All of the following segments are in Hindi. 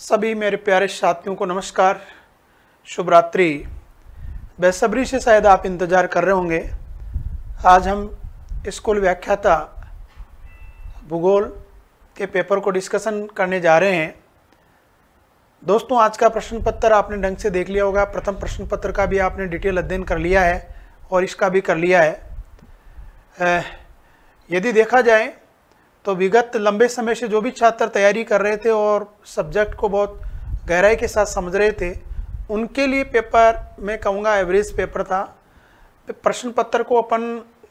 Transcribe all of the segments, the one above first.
सभी मेरे प्यारे साथियों को नमस्कार शुभ रात्रि बेसब्री से शायद आप इंतज़ार कर रहे होंगे आज हम स्कूल व्याख्याता भूगोल के पेपर को डिस्कशन करने जा रहे हैं दोस्तों आज का प्रश्न पत्र आपने ढंग से देख लिया होगा प्रथम प्रश्न पत्र का भी आपने डिटेल अध्ययन कर लिया है और इसका भी कर लिया है यदि देखा जाए तो विगत लंबे समय से जो भी छात्र तैयारी कर रहे थे और सब्जेक्ट को बहुत गहराई के साथ समझ रहे थे उनके लिए पेपर मैं कहूँगा एवरेज पेपर था प्रश्न पत्र को अपन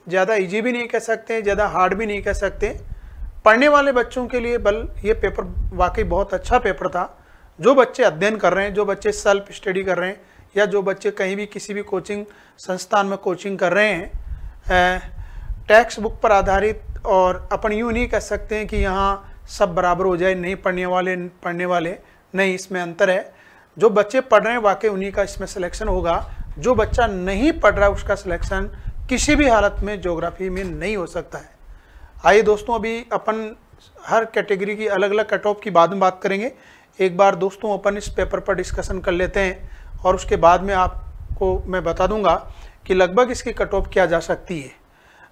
ज़्यादा इजी भी नहीं कह सकते ज़्यादा हार्ड भी नहीं कह सकते पढ़ने वाले बच्चों के लिए बल ये पेपर वाकई बहुत अच्छा पेपर था जो बच्चे अध्ययन कर रहे हैं जो बच्चे सेल्फ स्टडी कर रहे हैं या जो बच्चे कहीं भी किसी भी कोचिंग संस्थान में कोचिंग कर रहे हैं टेक्स्ट बुक पर आधारित और अपन यूँ नहीं कह सकते हैं कि यहाँ सब बराबर हो जाए नहीं पढ़ने वाले पढ़ने वाले नहीं इसमें अंतर है जो बच्चे पढ़ रहे हैं वाकई उन्हीं का इसमें सिलेक्शन होगा जो बच्चा नहीं पढ़ रहा है उसका सिलेक्शन किसी भी हालत में जोग्राफी में नहीं हो सकता है आइए दोस्तों अभी अपन हर कैटेगरी की अलग अलग कट ऑफ की बाद में बात करेंगे एक बार दोस्तों अपन इस पेपर पर डिस्कशन कर लेते हैं और उसके बाद में आपको मैं बता दूंगा कि लगभग इसकी कट ऑफ क्या जा सकती है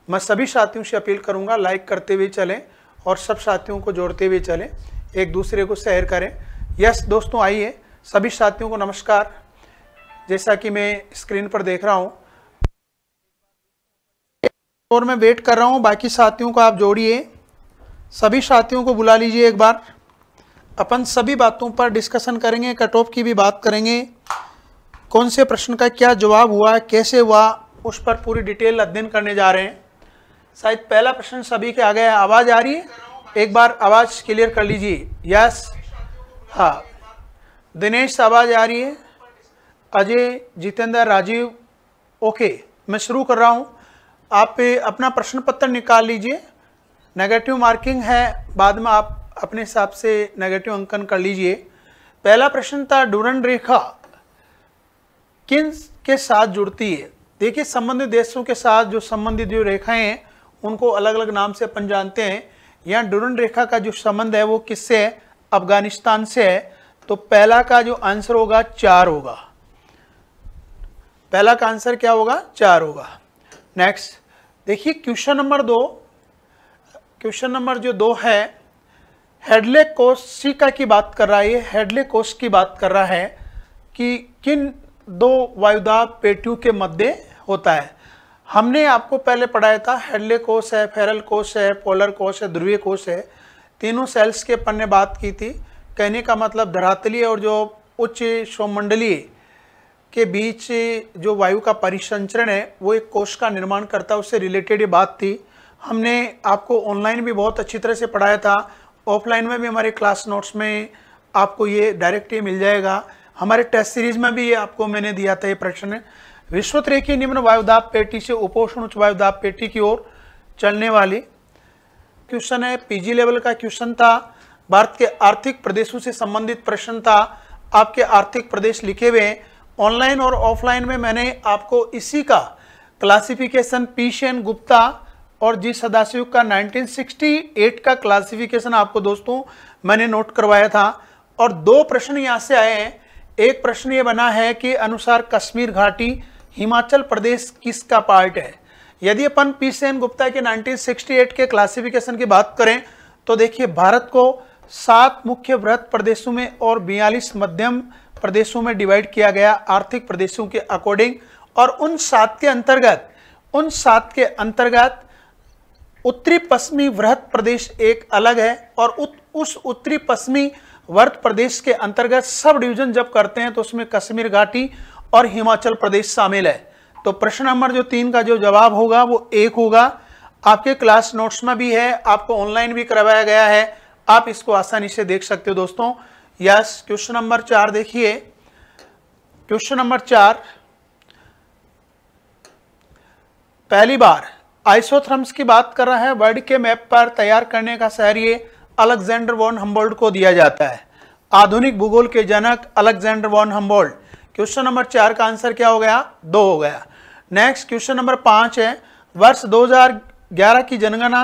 मैं सभी साथियों से अपील करूंगा लाइक करते हुए चलें और सब साथियों को जोड़ते हुए चलें एक दूसरे को शेयर करें यस दोस्तों आइए सभी साथियों को नमस्कार जैसा कि मैं स्क्रीन पर देख रहा हूँ और मैं वेट कर रहा हूँ बाकी साथियों को आप जोड़िए सभी साथियों को बुला लीजिए एक बार अपन सभी बातों पर डिस्कशन करेंगे कट ऑफ की भी बात करेंगे कौन से प्रश्न का क्या जवाब हुआ कैसे हुआ उस पर पूरी डिटेल अध्ययन करने जा रहे हैं शायद पहला प्रश्न सभी के आ गया आवाज़ आ रही है एक बार आवाज़ क्लियर कर लीजिए यस हाँ दिनेश आवाज़ आ रही है अजय जितेंद्र राजीव ओके मैं शुरू कर रहा हूँ आप अपना प्रश्न पत्र निकाल लीजिए नेगेटिव मार्किंग है बाद में आप अपने हिसाब से नेगेटिव अंकन कर लीजिए पहला प्रश्न था डूरन रेखा किन के साथ जुड़ती है देखिए संबंधित देशों के साथ जो संबंधित जो रेखाएं हैं उनको अलग अलग नाम से अपन जानते हैं यहाँ डुरन रेखा का जो संबंध है वो किससे है अफगानिस्तान से है तो पहला का जो आंसर होगा चार होगा पहला का आंसर क्या होगा चार होगा नेक्स्ट देखिए क्वेश्चन नंबर दो क्वेश्चन नंबर जो दो है हेडले कोशिका की बात कर रहा है हेडले कोश की बात कर रहा है कि किन दो वायुदाब पेटियों के मध्य होता है हमने आपको पहले पढ़ाया था हेडले कोष है फेरल कोष है पोलर कोष है ध्रुवीय कोष है तीनों सेल्स के अपन ने बात की थी कहने का मतलब धरातलीय और जो उच्च सौमंडलीय के बीच जो वायु का परिसंचरण है वो एक कोष का निर्माण करता है उससे रिलेटेड ये बात थी हमने आपको ऑनलाइन भी बहुत अच्छी तरह से पढ़ाया था ऑफलाइन में भी हमारे क्लास नोट्स में आपको ये डायरेक्ट ये मिल जाएगा हमारे टेस्ट सीरीज में भी ये आपको मैंने दिया था ये प्रश्न रिश्वत रेखी निम्न वायुदाब पेटी से उपोषण उच्च वायुदाब पेटी की ओर चलने वाली क्वेश्चन है पीजी लेवल का क्वेश्चन था भारत के आर्थिक प्रदेशों से संबंधित प्रश्न था आपके आर्थिक प्रदेश लिखे हुए हैं ऑनलाइन और ऑफलाइन में मैंने आपको इसी का क्लासिफिकेशन पी शेन गुप्ता और जी सदाशिव का 1968 का क्लासिफिकेशन आपको दोस्तों मैंने नोट करवाया था और दो प्रश्न यहाँ से आए हैं एक प्रश्न ये बना है कि अनुसार कश्मीर घाटी हिमाचल प्रदेश किसका पार्ट है यदि अपन पीसीएन गुप्ता के 1968 के क्लासिफिकेशन की बात करें तो देखिए भारत को सात मुख्य वृहत प्रदेशों में और बयालीस मध्यम प्रदेशों में डिवाइड किया गया आर्थिक प्रदेशों के अकॉर्डिंग और उन सात के अंतर्गत उन सात के अंतर्गत उत्तरी पश्चिमी वृहत प्रदेश एक अलग है और उत, उस उत्तरी पश्चिमी वृत प्रदेश के अंतर्गत सब डिवीजन जब करते हैं तो उसमें कश्मीर घाटी और हिमाचल प्रदेश शामिल है तो प्रश्न नंबर जो तीन का जो जवाब होगा वो एक होगा आपके क्लास नोट्स में भी है आपको ऑनलाइन भी करवाया गया है आप इसको आसानी से देख सकते हो दोस्तों यस क्वेश्चन नंबर चार देखिए क्वेश्चन नंबर चार पहली बार आइसोथ्रम्स की बात कर रहा है वर्ल्ड के मैप पर तैयार करने का शहर ये अलेक्जेंडर वॉन हम्बोल्ड को दिया जाता है आधुनिक भूगोल के जनक Alexander von Humboldt question number चार का आंसर क्या हो गया दो हो गया नेक्स्ट क्वेश्चन नंबर पाँच है वर्ष 2011 की जनगणना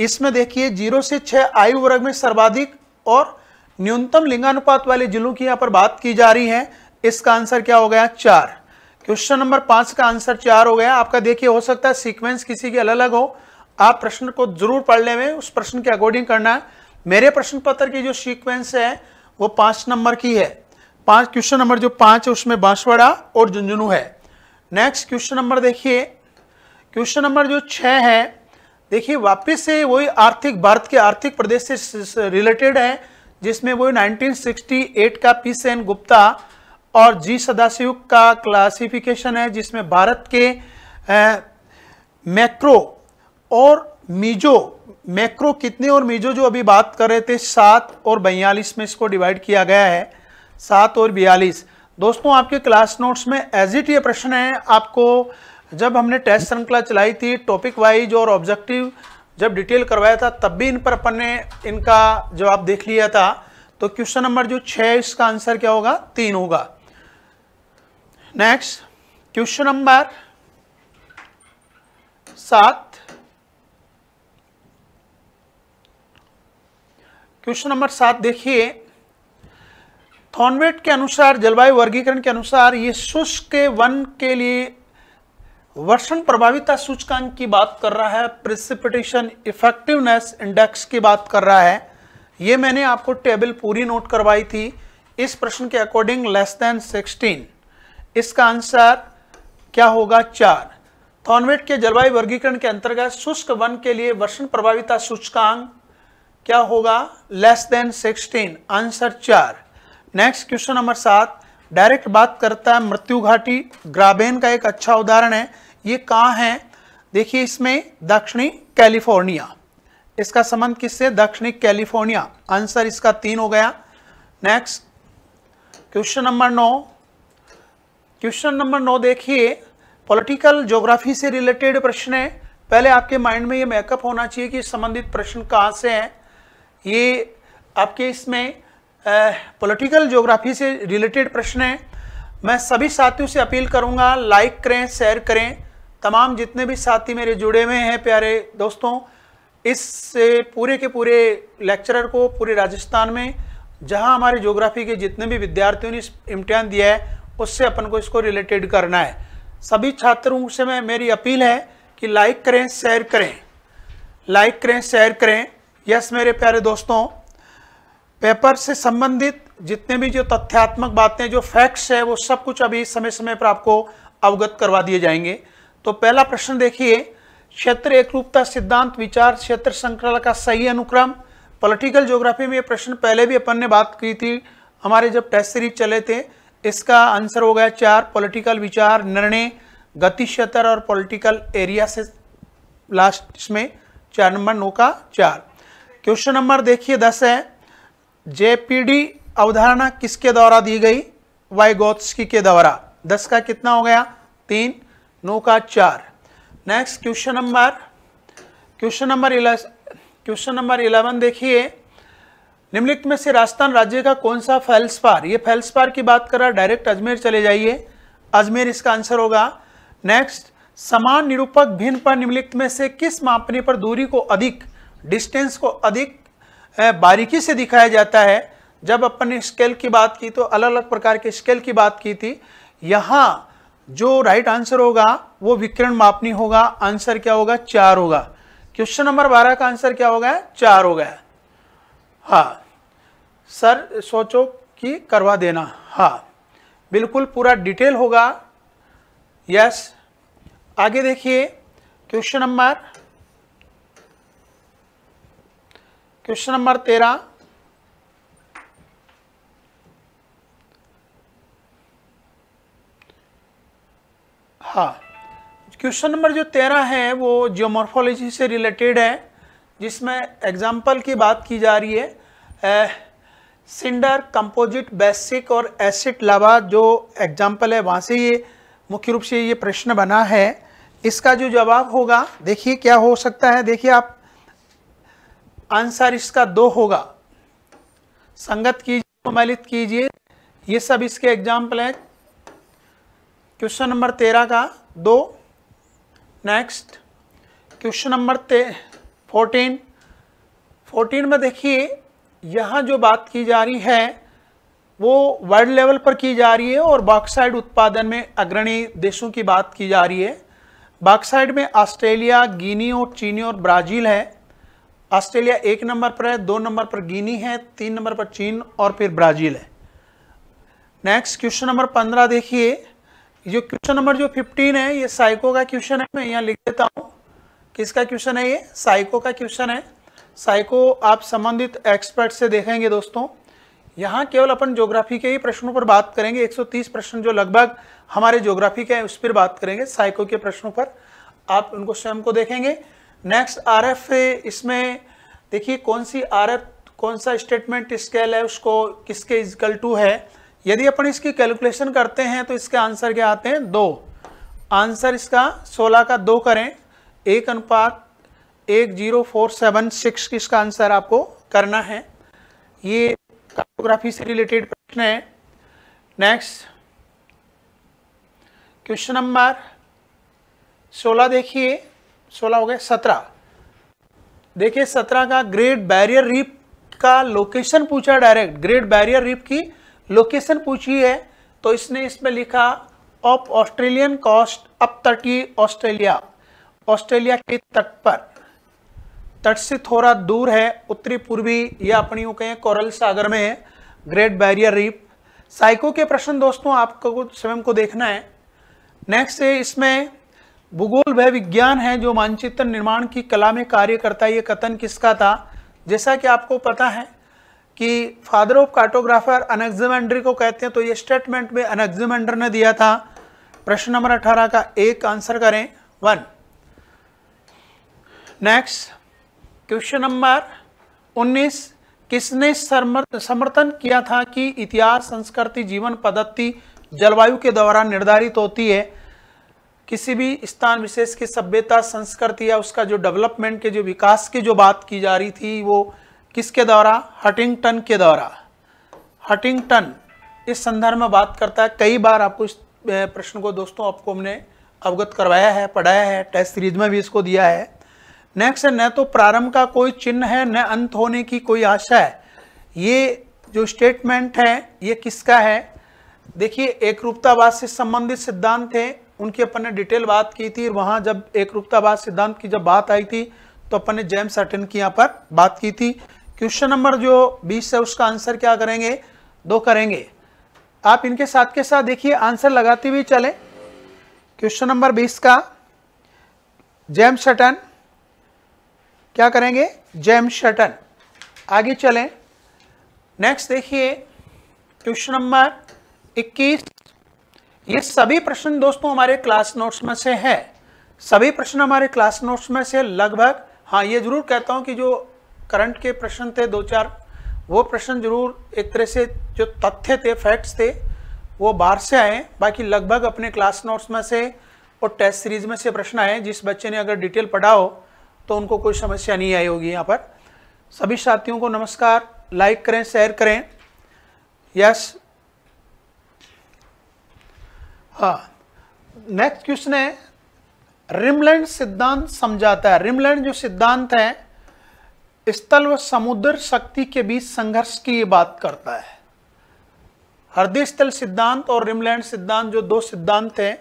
इसमें देखिए जीरो से छह आयु वर्ग में सर्वाधिक और न्यूनतम लिंगानुपात वाले जिलों की यहाँ पर बात की जा रही है इसका आंसर क्या हो गया चार क्वेश्चन नंबर पाँच का आंसर चार हो गया आपका देखिए हो सकता है सीक्वेंस किसी के अलग अलग हो आप प्रश्न को जरूर पढ़ने में उस प्रश्न के अकॉर्डिंग करना है मेरे प्रश्न पत्र की जो सीक्वेंस है वो पाँच नंबर की है पांच क्वेश्चन नंबर जो पांच है उसमें बांसवाड़ा और झुंझुनू है नेक्स्ट क्वेश्चन नंबर देखिए क्वेश्चन नंबर जो छः है देखिए वापस से वही आर्थिक भारत के आर्थिक प्रदेश से रिलेटेड है जिसमें वही 1968 का पी सेन गुप्ता और जी सदाशिव का क्लासिफिकेशन है जिसमें भारत के मैक्रो और मीजो मैक्रो कितने और मीजो जो अभी बात कर रहे थे सात और बयालीस में इसको डिवाइड किया गया है सात और बयालीस दोस्तों आपके क्लास नोट्स में एज इट ये प्रश्न है आपको जब हमने टेस्ट श्रृंखला चलाई थी टॉपिक वाइज और ऑब्जेक्टिव जब डिटेल करवाया था तब भी इन पर अपन ने इनका जवाब देख लिया था तो क्वेश्चन नंबर जो छः इसका आंसर क्या होगा तीन होगा नेक्स्ट क्वेश्चन नंबर सात क्वेश्चन नंबर सात देखिए थॉनवेट के अनुसार जलवायु वर्गीकरण के अनुसार ये शुष्क वन के लिए वर्षण प्रभाविता सूचकांक की बात कर रहा है प्रिसिपिटेशन इफेक्टिवनेस इंडेक्स की बात कर रहा है ये मैंने आपको टेबल पूरी नोट करवाई थी इस प्रश्न के अकॉर्डिंग लेस देन 16 इसका आंसर क्या होगा चार थॉनवेट के जलवायु वर्गीकरण के अंतर्गत शुष्क वन के लिए वर्षण प्रभाविता सूचकांक क्या होगा लेस देन सिक्सटीन आंसर चार नेक्स्ट क्वेश्चन नंबर सात डायरेक्ट बात करता है मृत्यु घाटी ग्राबेन का एक अच्छा उदाहरण है ये कहाँ है देखिए इसमें दक्षिणी कैलिफोर्निया इसका संबंध किससे दक्षिणी कैलिफोर्निया आंसर इसका तीन हो गया नेक्स्ट क्वेश्चन नंबर नौ क्वेश्चन नंबर नौ देखिए पॉलिटिकल ज्योग्राफी से रिलेटेड प्रश्न है पहले आपके माइंड में ये मेकअप होना चाहिए कि संबंधित प्रश्न कहाँ से हैं ये आपके इसमें पॉलिटिकल ज्योग्राफी से रिलेटेड प्रश्न हैं मैं सभी साथियों से अपील करूंगा लाइक करें शेयर करें तमाम जितने भी साथी मेरे जुड़े हुए हैं प्यारे दोस्तों इससे पूरे के पूरे लेक्चरर को पूरे राजस्थान में जहां हमारे ज्योग्राफी के जितने भी विद्यार्थियों ने इम्तिहान दिया है उससे अपन को इसको रिलेटेड करना है सभी छात्रों से मैं मेरी अपील है कि लाइक करें शेयर करें लाइक करें शेयर करें यस मेरे प्यारे दोस्तों पेपर से संबंधित जितने भी जो तथ्यात्मक बातें जो फैक्ट्स है वो सब कुछ अभी समय समय पर आपको अवगत करवा दिए जाएंगे तो पहला प्रश्न देखिए क्षेत्र एकरूपता सिद्धांत विचार क्षेत्र संकलन का सही अनुक्रम पॉलिटिकल ज्योग्राफी में ये प्रश्न पहले भी अपन ने बात की थी हमारे जब टेस्ट सीरीज चले थे इसका आंसर हो गया चार पॉलिटिकल विचार निर्णय गति क्षेत्र और पॉलिटिकल एरिया से लास्ट इसमें चार नंबर नौ का चार क्वेश्चन नंबर देखिए दस है जेपीडी अवधारणा किसके द्वारा दी गई वाइगोत्स्की के द्वारा दस का कितना हो गया तीन नौ का चार next question number question number question number eleven देखिए निम्नलिखित में से राजस्थान राज्य का कौन सा फेल्सपार ये फेल्सपार की बात कर रहा डायरेक्ट अजमेर चले जाइए अजमेर इसका आंसर होगा नेक्स्ट समान निरूपक भिन्न पर निम्नलिखित में से किस मापने पर दूरी को अधिक डिस्टेंस को अधिक बारीकी से दिखाया जाता है जब अपन ने स्केल की बात की तो अलग अलग प्रकार के स्केल की बात की थी यहाँ जो राइट आंसर होगा वो विकिरण मापनी होगा आंसर क्या होगा चार होगा क्वेश्चन नंबर बारह का आंसर क्या होगा चार होगा हाँ सर सोचो कि करवा देना हाँ बिल्कुल पूरा डिटेल होगा यस आगे देखिए क्वेश्चन नंबर क्वेश्चन नंबर तेरह हाँ क्वेश्चन नंबर जो तेरह है वो जियोमोर्फोलॉजी से रिलेटेड है जिसमें एग्जाम्पल की बात की जा रही है सिंडर कंपोजिट बेसिक और एसिड लावा जो एग्जाम्पल है वहाँ से ये मुख्य रूप से ये प्रश्न बना है इसका जो जवाब होगा देखिए क्या हो सकता है देखिए आप आंसर इसका दो होगा संगत कीजिए सम्मिलित कीजिए ये सब इसके एग्जाम्पल हैं क्वेश्चन नंबर तेरह का दो नेक्स्ट क्वेश्चन नंबर ते फोर्टीन फोर्टीन में देखिए यहाँ जो बात की जा रही है वो वर्ल्ड लेवल पर की जा रही है और बॉक्साइड उत्पादन में अग्रणी देशों की बात की जा रही है बॉक्साइड में ऑस्ट्रेलिया गिनी और चीनी और ब्राज़ील है ऑस्ट्रेलिया एक नंबर पर है दो नंबर पर गिनी है तीन नंबर पर चीन और फिर ब्राजील है नेक्स्ट क्वेश्चन नंबर पंद्रह देखिए जो क्वेश्चन नंबर जो फिफ्टीन है ये साइको का क्वेश्चन है मैं यहाँ लिख देता हूँ किसका क्वेश्चन है ये साइको का क्वेश्चन है साइको आप संबंधित एक्सपर्ट से देखेंगे दोस्तों यहाँ केवल अपन ज्योग्राफी के ही प्रश्नों पर बात करेंगे 130 प्रश्न जो लगभग हमारे ज्योग्राफी के हैं उस पर बात करेंगे साइको के प्रश्नों पर आप उनको स्वयं को देखेंगे नेक्स्ट आर एफ इसमें देखिए कौन सी आर एफ कौन सा स्टेटमेंट स्केल है उसको किसके इजकल टू है यदि अपन इसकी कैलकुलेशन करते हैं तो इसके आंसर क्या आते हैं दो आंसर इसका सोलह का दो करें एक अनुपात एक जीरो फोर सेवन सिक्स इसका आंसर आपको करना है ये कार्टोग्राफी से रिलेटेड प्रश्न है नेक्स्ट क्वेश्चन नंबर सोलह देखिए सोलह हो गए सत्रह देखिए सत्रह का ग्रेट बैरियर रीप का लोकेशन पूछा डायरेक्ट ग्रेट बैरियर रीप की लोकेशन पूछी है तो इसने इसमें लिखा ऑफ ऑस्ट्रेलियन कॉस्ट अप तटी ऑस्ट्रेलिया ऑस्ट्रेलिया के तट पर तट से थोड़ा दूर है उत्तरी पूर्वी या अपनी कहें कोरल सागर में है ग्रेट बैरियर रीप साइको के प्रश्न दोस्तों आपको स्वयं को देखना है नेक्स्ट इसमें भूगोल वह विज्ञान है जो मानचित्र निर्माण की कला में कार्य करता है ये कथन किसका था जैसा कि आपको पता है कि फादर ऑफ कार्टोग्राफर अनेक्जमेंड्री को कहते हैं तो ये स्टेटमेंट में अनग्जमेंडर ने दिया था प्रश्न नंबर अठारह का एक आंसर करें वन नेक्स्ट क्वेश्चन नंबर उन्नीस किसने समर्थन किया था कि इतिहास संस्कृति जीवन पद्धति जलवायु के द्वारा निर्धारित होती है किसी भी स्थान विशेष की सभ्यता संस्कृति या उसका जो डेवलपमेंट के जो विकास की जो बात की जा रही थी वो किसके द्वारा हटिंगटन के द्वारा हटिंगटन इस संदर्भ में बात करता है कई बार आपको इस प्रश्न को दोस्तों आपको हमने अवगत करवाया है पढ़ाया है टेस्ट सीरीज में भी इसको दिया है नेक्स्ट न तो प्रारंभ का कोई चिन्ह है न अंत होने की कोई आशा है ये जो स्टेटमेंट है ये किसका है देखिए एक रूपतावाद से संबंधित सिद्धांत है उनकी अपन ने डिटेल बात की थी वहाँ जब एक रूपतावाद सिद्धांत की जब बात आई थी तो अपन ने जेम्स सर्टन की यहाँ पर बात की थी क्वेश्चन नंबर जो 20 है उसका आंसर क्या करेंगे दो करेंगे आप इनके साथ के साथ देखिए आंसर लगाते हुए चले क्वेश्चन नंबर 20 का जेम शटन क्या करेंगे जेम शटन आगे चलें नेक्स्ट देखिए क्वेश्चन नंबर 21 ये सभी प्रश्न दोस्तों हमारे क्लास नोट्स में से है सभी प्रश्न हमारे क्लास नोट्स में से लगभग हाँ ये जरूर कहता हूँ कि जो करंट के प्रश्न थे दो चार वो प्रश्न जरूर एक तरह से जो तथ्य थे फैक्ट्स थे वो बाहर से आए बाकी लगभग अपने क्लास नोट्स में से और टेस्ट सीरीज में से प्रश्न आए जिस बच्चे ने अगर डिटेल पढ़ा हो तो उनको कोई समस्या नहीं आई होगी यहाँ पर सभी साथियों को नमस्कार लाइक करें शेयर करें यस नेक्स्ट हाँ। क्वेश्चन है रिमलैंड सिद्धांत समझाता है रिमलैंड जो सिद्धांत है स्थल व समुद्र शक्ति के बीच संघर्ष की बात करता है हृदय स्थल सिद्धांत और रिमलैंड सिद्धांत जो दो सिद्धांत हैं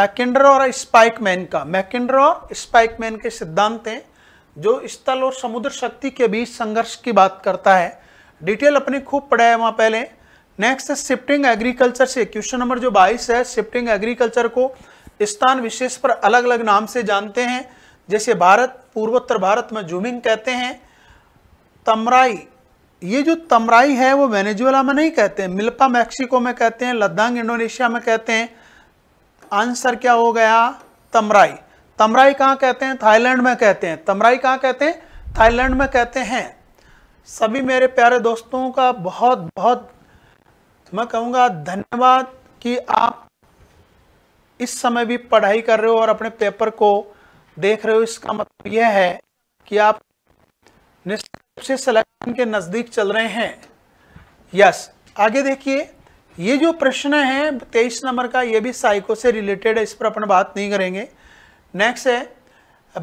मैकेंडर और स्पाइकमैन का मैकेंडर और स्पाइकमैन के सिद्धांत हैं जो स्थल और समुद्र शक्ति के बीच संघर्ष की बात करता है डिटेल अपने खूब पढ़ा है वहाँ पहले नेक्स्ट है शिफ्टिंग एग्रीकल्चर से क्वेश्चन नंबर जो बाईस है शिफ्टिंग एग्रीकल्चर को स्थान विशेष पर अलग अलग नाम से जानते हैं जैसे भारत पूर्वोत्तर भारत में जूमिंग कहते हैं तमराई ये जो तमराई है वो वेनेजुएला में नहीं कहते हैं मिल्पा मैक्सिको में कहते हैं लद्दाख इंडोनेशिया में कहते हैं आंसर क्या हो गया तमराई तमराई कहाँ कहते हैं थाईलैंड में कहते हैं तमराई कहाँ कहते हैं थाईलैंड में कहते हैं सभी मेरे प्यारे दोस्तों का बहुत बहुत मैं कहूँगा धन्यवाद कि आप इस समय भी पढ़ाई कर रहे हो और अपने पेपर को देख रहे हो इसका मतलब यह है कि आप निश्चित से सिलेक्शन के नज़दीक चल रहे हैं यस आगे देखिए ये जो प्रश्न है तेईस नंबर का ये भी साइको से रिलेटेड है इस पर अपन बात नहीं करेंगे नेक्स्ट है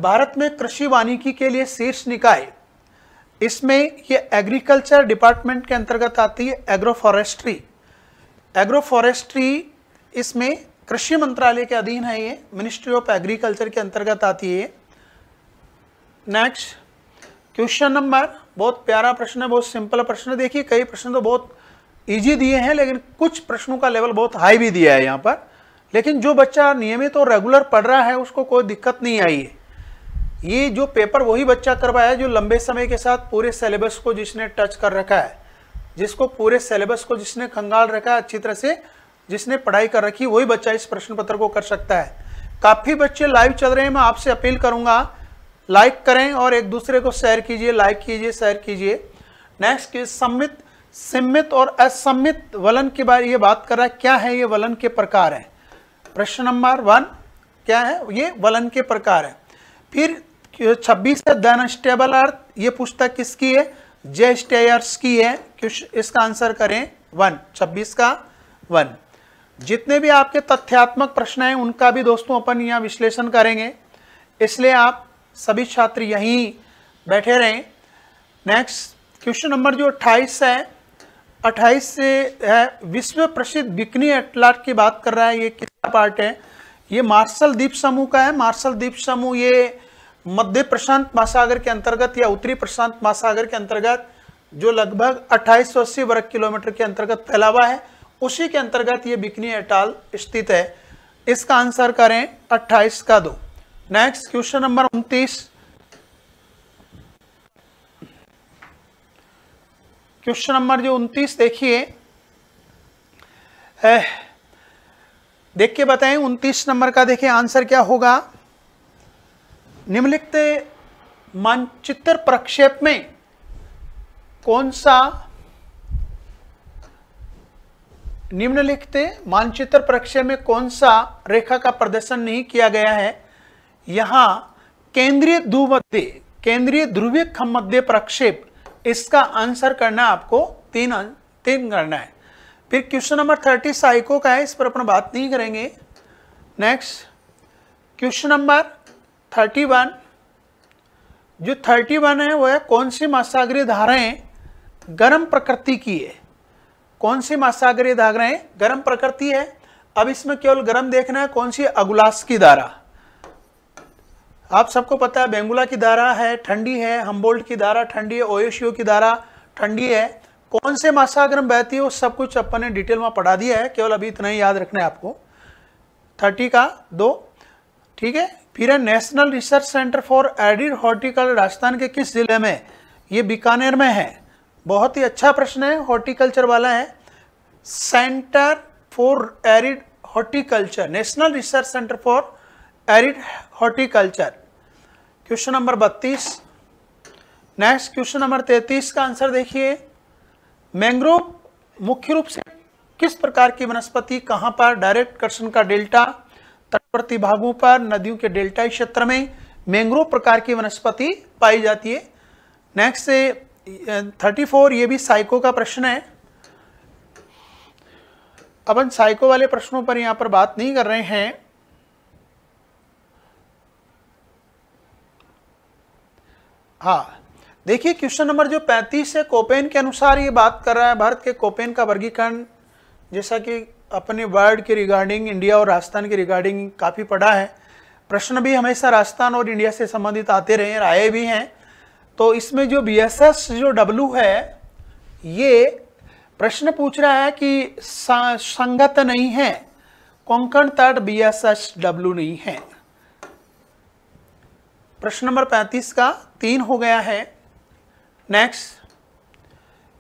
भारत में कृषि वानिकी के लिए शीर्ष निकाय इसमें ये एग्रीकल्चर डिपार्टमेंट के अंतर्गत आती है एग्रोफॉरेस्ट्री एग्रो फॉरेस्ट्री इसमें कृषि मंत्रालय के अधीन है ये मिनिस्ट्री ऑफ एग्रीकल्चर के अंतर्गत आती है नेक्स्ट क्वेश्चन नंबर बहुत प्यारा प्रश्न है बहुत सिंपल प्रश्न देखिए कई प्रश्न तो बहुत इजी दिए हैं लेकिन कुछ प्रश्नों का लेवल बहुत हाई भी दिया है यहाँ पर लेकिन जो बच्चा नियमित तो और रेगुलर पढ़ रहा है उसको कोई दिक्कत नहीं आई है ये जो पेपर वही बच्चा करवाया जो लंबे समय के साथ पूरे सिलेबस को जिसने टच कर रखा है जिसको पूरे सिलेबस को जिसने खंगाल रखा है अच्छी तरह से जिसने पढ़ाई कर रखी वही बच्चा इस प्रश्न पत्र को कर सकता है काफ़ी बच्चे लाइव चल रहे हैं मैं आपसे अपील करूंगा लाइक करें और एक दूसरे को शेयर कीजिए लाइक कीजिए शेयर कीजिए नेक्स्ट इज सम्मित सीमित और असम्मित वलन के बारे ये बात कर रहा है क्या है ये वलन के प्रकार है प्रश्न नंबर वन क्या है ये वलन के प्रकार है फिर छब्बीस है धन स्टेबल अर्थ ये पुस्तक किसकी है जे स्टेयर्स की है इसका आंसर करें वन छब्बीस का वन जितने भी आपके तथ्यात्मक प्रश्न हैं उनका भी दोस्तों अपन यहाँ विश्लेषण करेंगे इसलिए आप सभी छात्र यहीं बैठे रहें नेक्स्ट क्वेश्चन नंबर जो 28 है 28 से है विश्व प्रसिद्ध बिकनी एटलाट की बात कर रहा है ये किसका पार्ट है ये मार्शल द्वीप समूह का है मार्शल द्वीप समूह ये मध्य प्रशांत महासागर के अंतर्गत या उत्तरी प्रशांत महासागर के अंतर्गत जो लगभग अट्ठाईस वर्ग किलोमीटर के अंतर्गत फैलावा है उसी के अंतर्गत ये बिकनी अटाल स्थित है इसका आंसर करें 28 का दो next question number 29 question number जो 29 देखिए देख के बताएं 29 नंबर का देखिए आंसर क्या होगा निम्नलिखित मानचित्र प्रक्षेप में कौन सा निम्नलिखित मानचित्र प्रक्षेप में कौन सा रेखा का प्रदर्शन नहीं किया गया है यहां केंद्रीय ध्रुवध्य केंद्रीय ध्रुवीय मध्य प्रक्षेप इसका आंसर करना आपको तीन अं, तीन करना है फिर क्वेश्चन नंबर थर्टी साइको का है इस पर अपन बात नहीं करेंगे next question number thirty one जो थर्टी वन है वह कौन सी महासागरीय धाराएं गर्म प्रकृति की है कौन सी महासागरीय धाराएं गर्म प्रकृति है अब इसमें केवल गर्म देखना है कौन सी अगुलास की धारा आप सबको पता है बेंगुला की धारा है ठंडी है हम्बोल्ट की धारा ठंडी है ओयोशियो की धारा ठंडी है कौन से महासागर में बहती है वो सब कुछ अपन ने डिटेल में पढ़ा दिया है केवल अभी इतना ही याद रखना है आपको थर्टी का दो ठीक है फिर है national research centre for arid horticulture Rajasthan के किस जिले में ये बीकानेर में है बहुत ही अच्छा प्रश्न है हॉर्टिकल्चर वाला है centre for arid horticulture national research centre for arid horticulture question number बत्तीस नेक्स्ट क्वेश्चन नंबर 33 का आंसर देखिए मैंग्रोव मुख्य रूप से किस प्रकार की वनस्पति कहाँ पर डायरेक्ट कर्षण का डेल्टा तटवर्ती भागों पर नदियों के डेल्टा क्षेत्र में मैंग्रोव प्रकार की वनस्पति पाई जाती है नेक्स्ट थर्टी फोर ये भी साइको का प्रश्न है अपन साइको वाले प्रश्नों पर यहाँ पर बात नहीं कर रहे हैं हाँ देखिए क्वेश्चन नंबर जो 35 है कोपेन के अनुसार ये बात कर रहा है भारत के कोपेन का वर्गीकरण जैसा कि अपने वर्ल्ड के रिगार्डिंग इंडिया और राजस्थान के रिगार्डिंग काफ़ी पढ़ा है प्रश्न भी हमेशा राजस्थान और इंडिया से संबंधित आते रहे आए भी हैं तो इसमें जो बी जो डब्लू है ये प्रश्न पूछ रहा है कि संगत नहीं है कोंकण तट बी एस एस डब्ल्यू नहीं है प्रश्न नंबर 35 का तीन हो गया है नेक्स्ट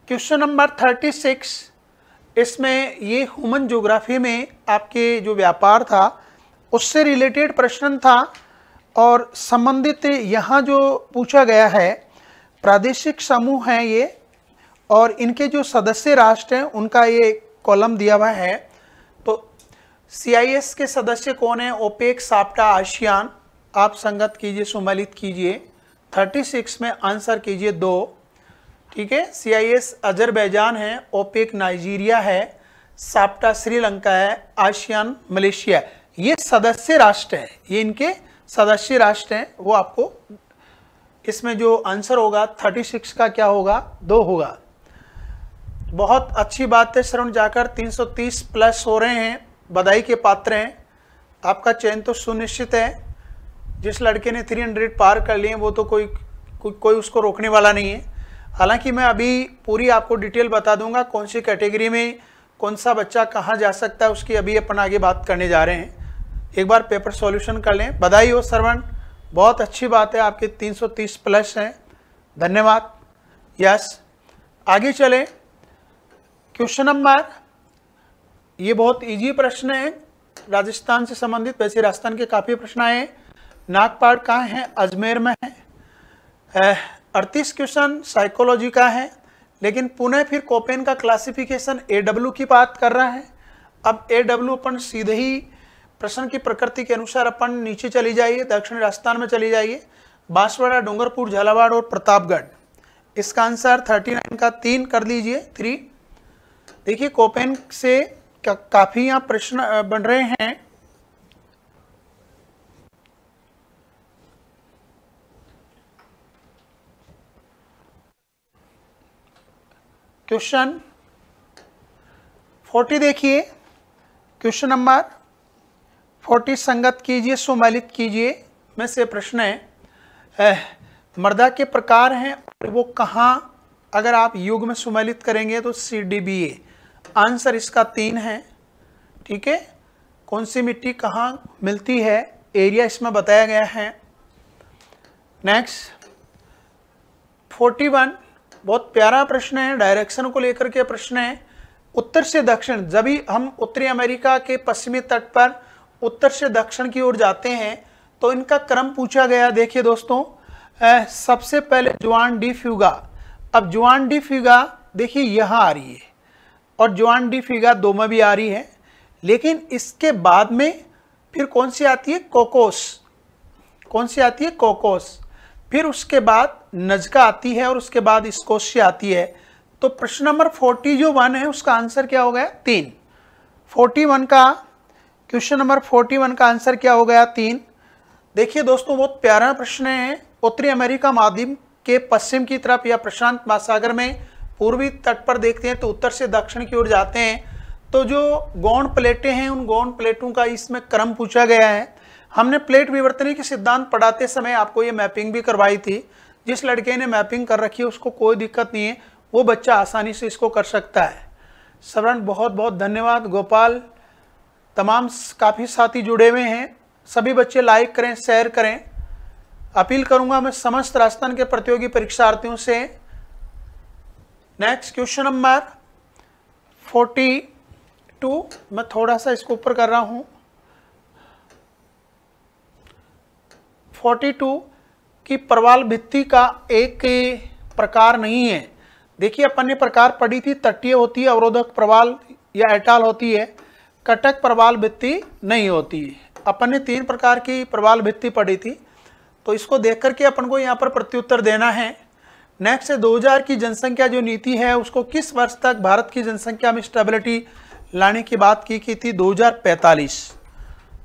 क्वेश्चन नंबर 36 इसमें ये ह्यूमन जोग्राफी में आपके जो व्यापार था उससे रिलेटेड प्रश्न था और संबंधित यहाँ जो पूछा गया है प्रादेशिक समूह हैं ये और इनके जो सदस्य राष्ट्र हैं उनका ये कॉलम दिया हुआ है तो सीआईएस के सदस्य कौन है ओपेक साप्टा आशियान आप संगत कीजिए सुमलित कीजिए 36 में आंसर कीजिए दो ठीक है सी आई एस अजरबैजान है ओपेक नाइजीरिया है साप्टा श्रीलंका है आशियान मलेशिया ये सदस्य राष्ट्र है ये इनके सदस्य राष्ट्र हैं वो आपको इसमें जो आंसर होगा 36 का क्या होगा दो होगा बहुत अच्छी बात है श्रवण जाकर 330 प्लस हो रहे हैं बधाई के पात्र हैं आपका चयन तो सुनिश्चित है जिस लड़के ने 300 पार कर लिए वो तो कोई को, कोई उसको रोकने वाला नहीं है हालांकि मैं अभी पूरी आपको डिटेल बता दूंगा कौन सी कैटेगरी में कौन सा बच्चा कहाँ जा सकता है उसकी अभी अपन आगे बात करने जा रहे हैं एक बार पेपर सॉल्यूशन कर लें बधाई हो सरवण बहुत अच्छी बात है आपके 330 प्लस हैं धन्यवाद यस आगे चलें क्वेश्चन नंबर ये बहुत इजी प्रश्न है राजस्थान से संबंधित वैसे राजस्थान के काफ़ी प्रश्न आए नागपाड़ कहाँ हैं अजमेर में है अड़तीस क्वेश्चन साइकोलॉजी का है लेकिन पुनः फिर कोपेन का क्लासिफिकेशन ए डब्ल्यू की बात कर रहा है अब ए डब्ल्यू अपन सीधे ही प्रश्न की प्रकृति के अनुसार अपन नीचे चली जाइए दक्षिण राजस्थान में चली जाइए बांसवाड़ा डूंगरपुर झालावाड़ और प्रतापगढ़ इसका आंसर थर्टी नाइन का तीन कर लीजिए थ्री देखिए कोपेन से का, काफ़ी यहाँ प्रश्न बन रहे हैं क्वेश्चन फोर्टी देखिए क्वेश्चन नंबर फोर्टी संगत कीजिए सुमेलित कीजिए में से प्रश्न है मर्दा के प्रकार हैं वो कहाँ अगर आप युग में सुमेलित करेंगे तो C D B A answer इसका तीन है ठीक है कौन सी मिट्टी कहाँ मिलती है एरिया इसमें बताया गया है नेक्स्ट फोर्टी वन बहुत प्यारा प्रश्न है डायरेक्शन को लेकर के प्रश्न है उत्तर से दक्षिण जब भी हम उत्तरी अमेरिका के पश्चिमी तट पर उत्तर से दक्षिण की ओर जाते हैं तो इनका क्रम पूछा गया देखिए दोस्तों ए, सबसे पहले जुआन डी फ्यूगा अब जुआन डी फ्यूगा देखिए यहाँ आ रही है और जुआन डी फ्यूगा दो में भी आ रही है लेकिन इसके बाद में फिर कौन सी आती है कोकोस कौन सी आती है कोकोस फिर उसके बाद नजका आती है और उसके बाद स्कोशिय आती है तो प्रश्न नंबर फोर्टी जो वन है उसका आंसर क्या हो गया तीन फोर्टी वन का क्वेश्चन नंबर फोर्टी वन का आंसर क्या हो गया तीन देखिए दोस्तों बहुत प्यारा प्रश्न है उत्तरी अमेरिका माध्यम के पश्चिम की तरफ या प्रशांत महासागर में पूर्वी तट पर देखते हैं तो उत्तर से दक्षिण की ओर जाते हैं तो जो गौण प्लेटें हैं उन गौण प्लेटों का इसमें क्रम पूछा गया है हमने प्लेट विवर्तनी के सिद्धांत पढ़ाते समय आपको ये मैपिंग भी करवाई थी जिस लड़के ने मैपिंग कर रखी है उसको कोई दिक्कत नहीं है वो बच्चा आसानी से इसको कर सकता है सवरण बहुत बहुत धन्यवाद गोपाल तमाम काफ़ी साथी जुड़े हुए हैं सभी बच्चे लाइक करें शेयर करें अपील करूंगा मैं समस्त राजस्थान के प्रतियोगी परीक्षार्थियों से next question number forty two मैं थोड़ा सा इसको ऊपर कर रहा हूँ 42 की प्रवाल भित्ति का एक प्रकार नहीं है देखिए अपन ने प्रकार पढ़ी थी तटीय होती है अवरोधक प्रवाल या एटाल होती है कटक प्रवाल भित्ति नहीं होती अपन ने तीन प्रकार की प्रवाल भित्ति पढ़ी थी तो इसको देख करके अपन को यहाँ पर प्रत्युत्तर देना है नेक्स्ट दो हजार की जनसंख्या जो नीति है उसको किस वर्ष तक भारत की जनसंख्या में स्टेबिलिटी लाने की बात की, की थी पैंतालीस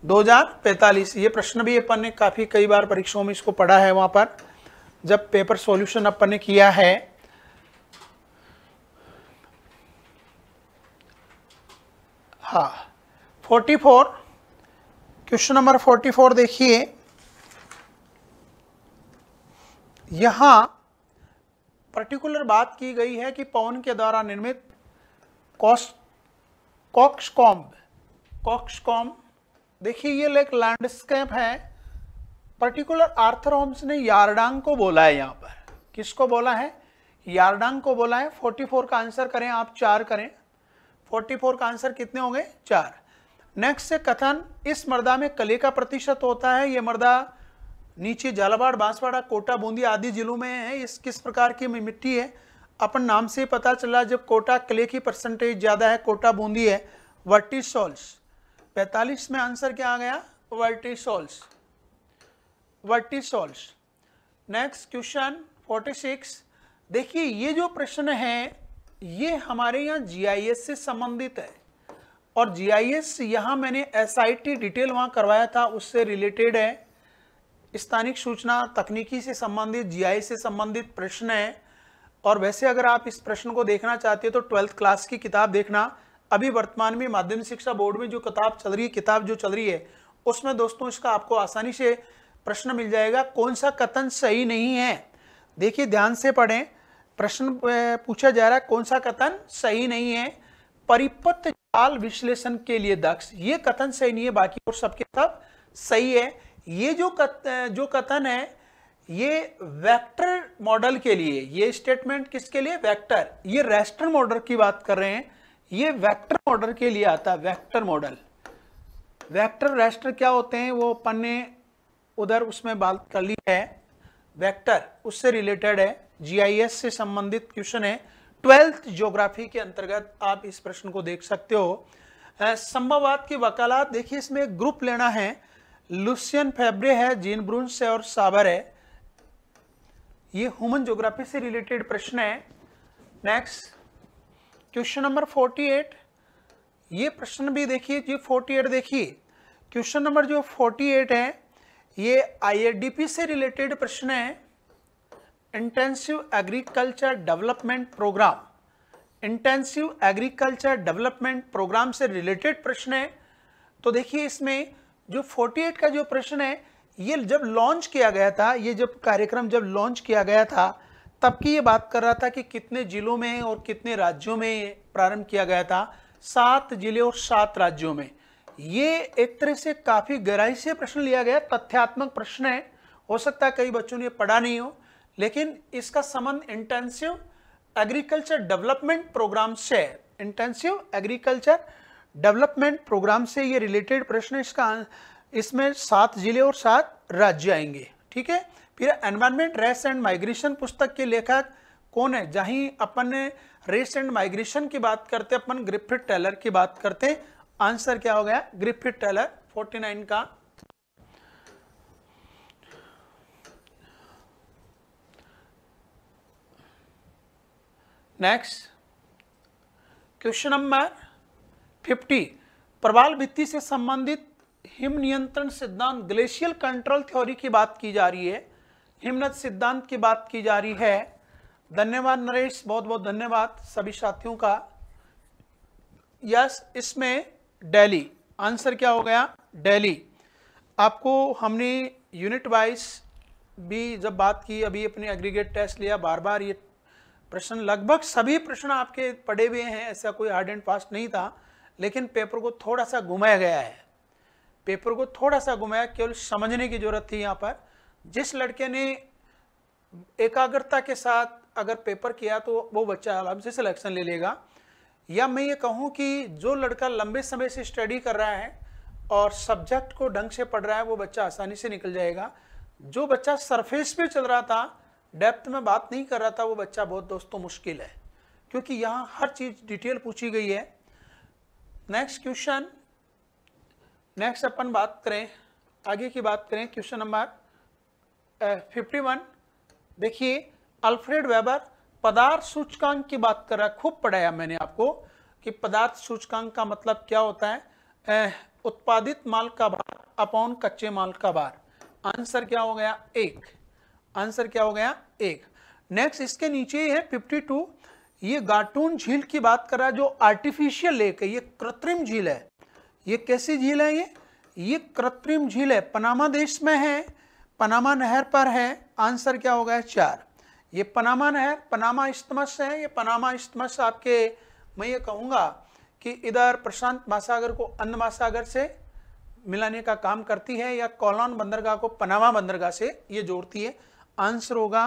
2045 ये प्रश्न भी अपन ने काफ़ी कई बार परीक्षाओं में इसको पढ़ा है वहाँ पर जब पेपर सॉल्यूशन अपन ने किया है हाँ 44 क्वेश्चन नंबर 44 देखिए यहाँ पर्टिकुलर बात की गई है कि पवन के द्वारा निर्मित कॉस्ट कॉक्सकॉम्ब कॉक्सकॉम्ब देखिए ये लेक लैंडस्केप है पर्टिकुलर आर्थर होम्स ने यारडांग को बोला है यहाँ पर किसको बोला है यारडांग को बोला है 44 का आंसर करें आप चार करें 44 का आंसर कितने होंगे चार नेक्स्ट से कथन इस मर्दा में कले का प्रतिशत होता है ये मर्दा नीचे झालावाड़ बांसवाड़ा कोटा बूंदी आदि जिलों में है इस किस प्रकार की मिट्टी है अपन नाम से पता चला जब कोटा क्ले की परसेंटेज ज़्यादा है कोटा बूंदी है वर्टी सॉल्स पैतालीस में आंसर क्या आ गया वर्टिसोल्स वर्टिसोल्स नेक्स्ट क्वेश्चन 46 देखिए ये जो प्रश्न है ये हमारे यहाँ जीआईएस से संबंधित है और जीआईएस यहाँ मैंने एसआईटी डिटेल वहाँ करवाया था उससे रिलेटेड है स्थानिक सूचना तकनीकी से संबंधित जीआईएस से संबंधित प्रश्न है और वैसे अगर आप इस प्रश्न को देखना चाहते हो तो ट्वेल्थ क्लास की किताब देखना अभी वर्तमान में माध्यमिक शिक्षा बोर्ड में जो किताब चल रही है किताब जो चल रही है उसमें दोस्तों इसका आपको आसानी से प्रश्न मिल जाएगा कौन सा कथन सही नहीं है देखिए ध्यान से पढ़ें प्रश्न पूछा जा रहा है कौन सा कथन सही नहीं है परिपत्र जाल विश्लेषण के लिए दक्ष ये कथन सही नहीं है बाकी और सबके सब सही है ये जो कत, जो कथन है ये वेक्टर मॉडल के लिए ये स्टेटमेंट किसके लिए वेक्टर ये रेस्टर मॉडल की बात कर रहे हैं ये वेक्टर मॉडल के लिए आता है वैक्टर मॉडल वैक्टर रेस्टर क्या होते हैं वो पन्ने उधर उसमें बात कर ली है वेक्टर उससे रिलेटेड है जीआईएस से संबंधित क्वेश्चन है ट्वेल्थ ज्योग्राफी के अंतर्गत आप इस प्रश्न को देख सकते हो संभववाद की वकालत देखिए इसमें एक ग्रुप लेना है लुसियन फेब्रे है जीन ब्रुंस है और साबर है ये ह्यूमन ज्योग्राफी से रिलेटेड प्रश्न है नेक्स्ट क्वेश्चन नंबर 48 ये प्रश्न भी देखिए जी 48 देखिए क्वेश्चन नंबर जो 48 है ये आईएडीपी से रिलेटेड प्रश्न है intensive agriculture development programme intensive agriculture development programme से रिलेटेड प्रश्न है तो देखिए इसमें जो 48 का जो प्रश्न है ये जब लॉन्च किया गया था ये जब कार्यक्रम जब लॉन्च किया गया था तब की ये बात कर रहा था कि कितने जिलों में और कितने राज्यों में प्रारंभ किया गया था सात जिले और सात राज्यों में ये एक तरह से काफ़ी गहराई से प्रश्न लिया गया तथ्यात्मक प्रश्न है हो सकता है कई बच्चों ने पढ़ा नहीं हो लेकिन इसका संबंध इंटेंसिव एग्रीकल्चर डेवलपमेंट प्रोग्राम से है इंटेंसिव एग्रीकल्चर डेवलपमेंट प्रोग्राम से ये रिलेटेड प्रश्न इसका इसमें सात जिले और सात राज्य आएंगे ठीक है फिर एनवायरमेंट रेस एंड माइग्रेशन पुस्तक के लेखक कौन है जहीं अपन रेस एंड माइग्रेशन की बात करते अपन ग्रिफिट टेलर की बात करते आंसर क्या हो गया ग्रिफिट टेलर 49 का नेक्स्ट क्वेश्चन नंबर 50 प्रवाल भित्ति से संबंधित हिम नियंत्रण सिद्धांत ग्लेशियल कंट्रोल थ्योरी की बात की जा रही है हिम्मत सिद्धांत की बात की जा रही है धन्यवाद नरेश बहुत बहुत धन्यवाद सभी साथियों का यस इसमें डेली आंसर क्या हो गया डेली आपको हमने यूनिट वाइज भी जब बात की अभी अपने एग्रीगेट टेस्ट लिया बार बार ये प्रश्न लगभग सभी प्रश्न आपके पड़े हुए हैं ऐसा कोई हार्ड एंड फास्ट नहीं था लेकिन पेपर को थोड़ा सा घुमाया गया है पेपर को थोड़ा सा घुमाया केवल समझने की जरूरत थी यहाँ पर जिस लड़के ने एकाग्रता के साथ अगर पेपर किया तो वो बच्चा आराम से सिलेक्शन ले लेगा या मैं ये कहूँ कि जो लड़का लंबे समय से स्टडी कर रहा है और सब्जेक्ट को ढंग से पढ़ रहा है वो बच्चा आसानी से निकल जाएगा जो बच्चा सरफेस पे चल रहा था डेप्थ में बात नहीं कर रहा था वो बच्चा बहुत दोस्तों मुश्किल है क्योंकि यहाँ हर चीज़ डिटेल पूछी गई है नेक्स्ट क्वेश्चन नेक्स्ट अपन बात करें आगे की बात करें क्वेश्चन नंबर फिफ्टी वन देखिए अल्फ्रेड वेबर पदार्थ सूचकांक की बात कर रहा है खूब पढ़ाया मैंने आपको कि पदार्थ सूचकांक का मतलब क्या होता है उत्पादित माल का भार अपॉन कच्चे माल का भार आंसर क्या हो गया एक आंसर क्या हो गया एक नेक्स्ट इसके नीचे ही है फिफ्टी टू ये गाटून झील की बात कर रहा है जो आर्टिफिशियल लेक है ये कृत्रिम झील है ये कैसी झील है ये ये कृत्रिम झील है पनामा देश में है पनामा नहर पर है आंसर क्या होगा चार ये पनामा नहर पनामा इस्तमस है ये पनामा इस्तमस आपके मैं ये कहूँगा कि इधर प्रशांत महासागर को अंद महासागर से मिलाने का काम करती है या कॉलोन बंदरगाह को पनामा बंदरगाह से ये जोड़ती है आंसर होगा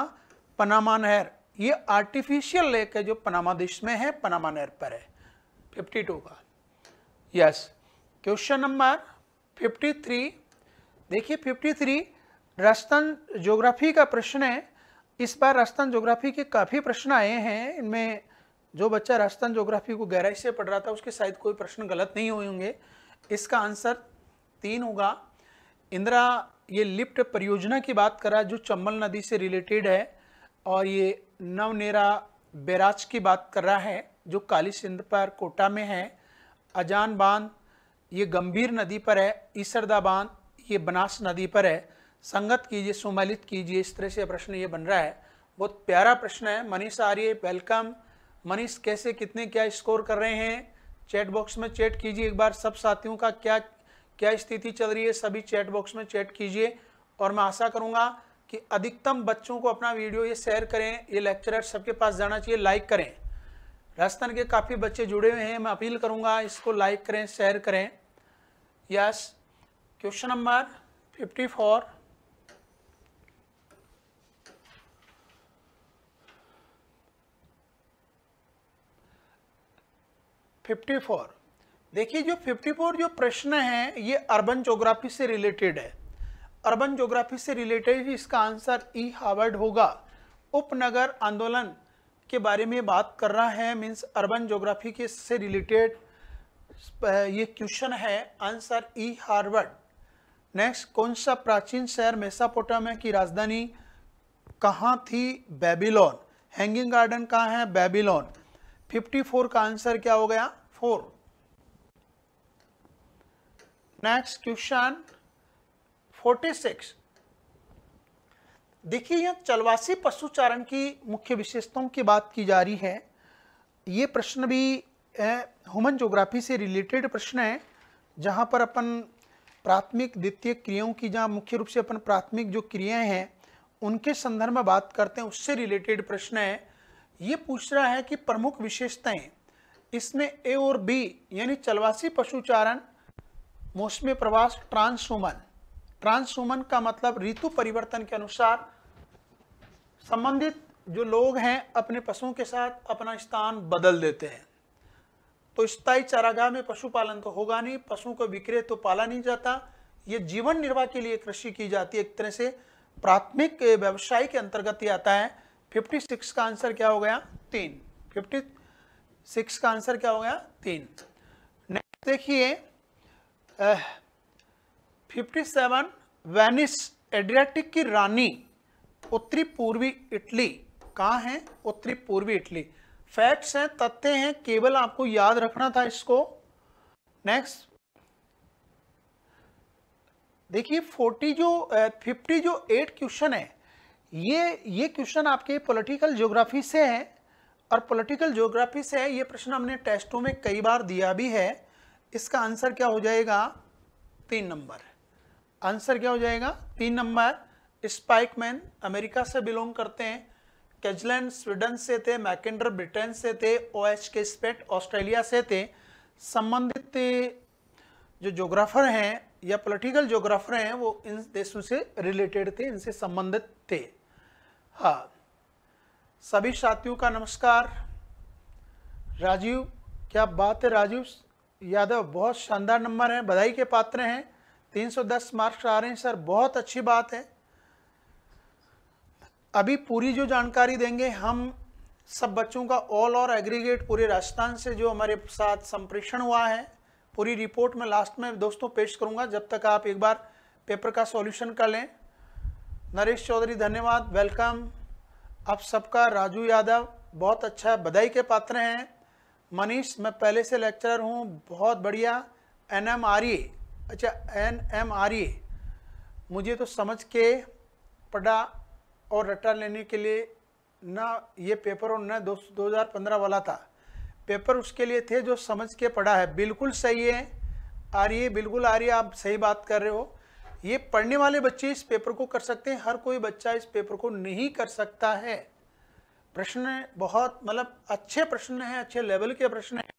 पनामा नहर ये आर्टिफिशियल लेक है जो पनामा देश में है पनामा नहर पर है फिफ्टी टू का yes question number fifty three देखिए फिफ्टी थ्री राजस्थान ज्योग्राफी का प्रश्न है इस बार राजस्थान ज्योग्राफी के काफ़ी प्रश्न आए हैं इनमें जो बच्चा राजस्थान ज्योग्राफी को गहराई से पढ़ रहा था उसके शायद कोई प्रश्न गलत नहीं हुए होंगे इसका आंसर तीन होगा इंदिरा ये लिफ्ट परियोजना की बात करा जो चंबल नदी से रिलेटेड है और ये नवनेरा बैराज की बात कर रहा है जो काली सिंध पर कोटा में है अजान बांध ये गंभीर नदी पर है ईसरदा बांध ये बनास नदी पर है संगत कीजिए सुमेलित कीजिए इस तरह से प्रश्न ये बन रहा है बहुत प्यारा प्रश्न है मनीष आर्य वेलकम मनीष कैसे कितने क्या स्कोर कर रहे हैं चैट बॉक्स में चैट कीजिए एक बार सब साथियों का क्या क्या स्थिति चल रही है सभी चैट बॉक्स में चैट कीजिए और मैं आशा करूँगा कि अधिकतम बच्चों को अपना वीडियो ये शेयर करें ये लेक्चरर सबके पास जाना चाहिए लाइक करें राजस्थान के काफ़ी बच्चे जुड़े हुए हैं मैं अपील करूँगा इसको लाइक करें शेयर करें yes question number fifty four 54 देखिए जो 54 जो प्रश्न है ये अर्बन जोग्राफी से रिलेटेड है अर्बन जोग्राफी से रिलेटेड इसका आंसर ई हावर्ड होगा उपनगर आंदोलन के बारे में बात कर रहा है मीन्स अर्बन जोग्राफी के से रिलेटेड ये क्वेश्चन है आंसर ई हार्वर्ड नेक्स्ट कौन सा प्राचीन शहर मेसापोटामिया की राजधानी कहाँ थी बेबीलोन हैंगिंग गार्डन कहाँ है बेबीलोन 54 का आंसर क्या हो गया फोर नेक्स्ट क्वेश्चन 46 देखिए यह चलवासी पशुचारण की मुख्य विशेषताओं की बात की जा रही है ये प्रश्न भी ह्यूमन जोग्राफी से रिलेटेड प्रश्न है जहां पर अपन प्राथमिक द्वितीय क्रियाओं की जहाँ मुख्य रूप से अपन प्राथमिक जो क्रियाएं हैं उनके संदर्भ में बात करते हैं उससे रिलेटेड प्रश्न है ये पूछ रहा है कि प्रमुख विशेषताएं इसमें ए और बी यानी चलवासी पशुचारण मौसमी प्रवास ट्रांसुमन ट्रांसुमन का मतलब ऋतु परिवर्तन के अनुसार संबंधित जो लोग हैं अपने पशुओं के साथ अपना स्थान बदल देते हैं तो स्थायी चारागाह में पशुपालन तो होगा नहीं पशुओं को विक्रय तो पाला नहीं जाता ये जीवन निर्वाह के लिए कृषि की जाती है एक तरह से प्राथमिक व्यवसाय के अंतर्गत ही आता है फिफ्टी सिक्स का आंसर क्या हो गया तीन फिफ्टी सिक्स का आंसर क्या हो गया तीन नेक्स्ट देखिए फिफ्टी सेवन वेनिस एड्रियाटिक की रानी उत्तरी पूर्वी इटली कहाँ है उत्तरी पूर्वी इटली फैक्ट्स हैं तथ्य हैं केवल आपको याद रखना था इसको नेक्स्ट देखिए फोर्टी जो फिफ्टी जो एट क्वेश्चन है ये ये क्वेश्चन आपके पॉलिटिकल ज्योग्राफी से है और पॉलिटिकल ज्योग्राफी से है ये प्रश्न हमने टेस्टों में कई बार दिया भी है इसका आंसर क्या हो जाएगा तीन नंबर आंसर क्या हो जाएगा तीन नंबर स्पाइकमैन अमेरिका से बिलोंग करते हैं कैजलैंड स्वीडन से थे मैकेंडर ब्रिटेन से थे ओ एच के स्पेट ऑस्ट्रेलिया से थे संबंधित जो जोग्राफर हैं या पॉलिटिकल जोग्राफर हैं वो इन देशों से रिलेटेड थे इनसे संबंधित थे हाँ सभी साथियों का नमस्कार राजीव क्या बात है राजीव यादव बहुत शानदार नंबर हैं बधाई के पात्र हैं 310 मार्क्स आ रहे हैं सर बहुत अच्छी बात है अभी पूरी जो जानकारी देंगे हम सब बच्चों का ऑल और एग्रीगेट पूरे राजस्थान से जो हमारे साथ संप्रेषण हुआ है पूरी रिपोर्ट मैं लास्ट में दोस्तों पेश करूंगा जब तक आप एक बार पेपर का सॉल्यूशन कर लें नरेश चौधरी धन्यवाद वेलकम आप सबका राजू यादव बहुत अच्छा बधाई के पात्र हैं मनीष मैं पहले से लेक्चरर हूँ बहुत बढ़िया एन एम आर ई अच्छा एन एम आर ई मुझे तो समझ के पढ़ा और रट्टा लेने के लिए ना ये पेपर और न दो हज़ार पंद्रह वाला था पेपर उसके लिए थे जो समझ के पढ़ा है बिल्कुल सही है आ है बिल्कुल आ रही है आप सही बात कर रहे हो ये पढ़ने वाले बच्चे इस पेपर को कर सकते हैं हर कोई बच्चा इस पेपर को नहीं कर सकता है प्रश्न बहुत मतलब अच्छे प्रश्न है अच्छे लेवल के प्रश्न है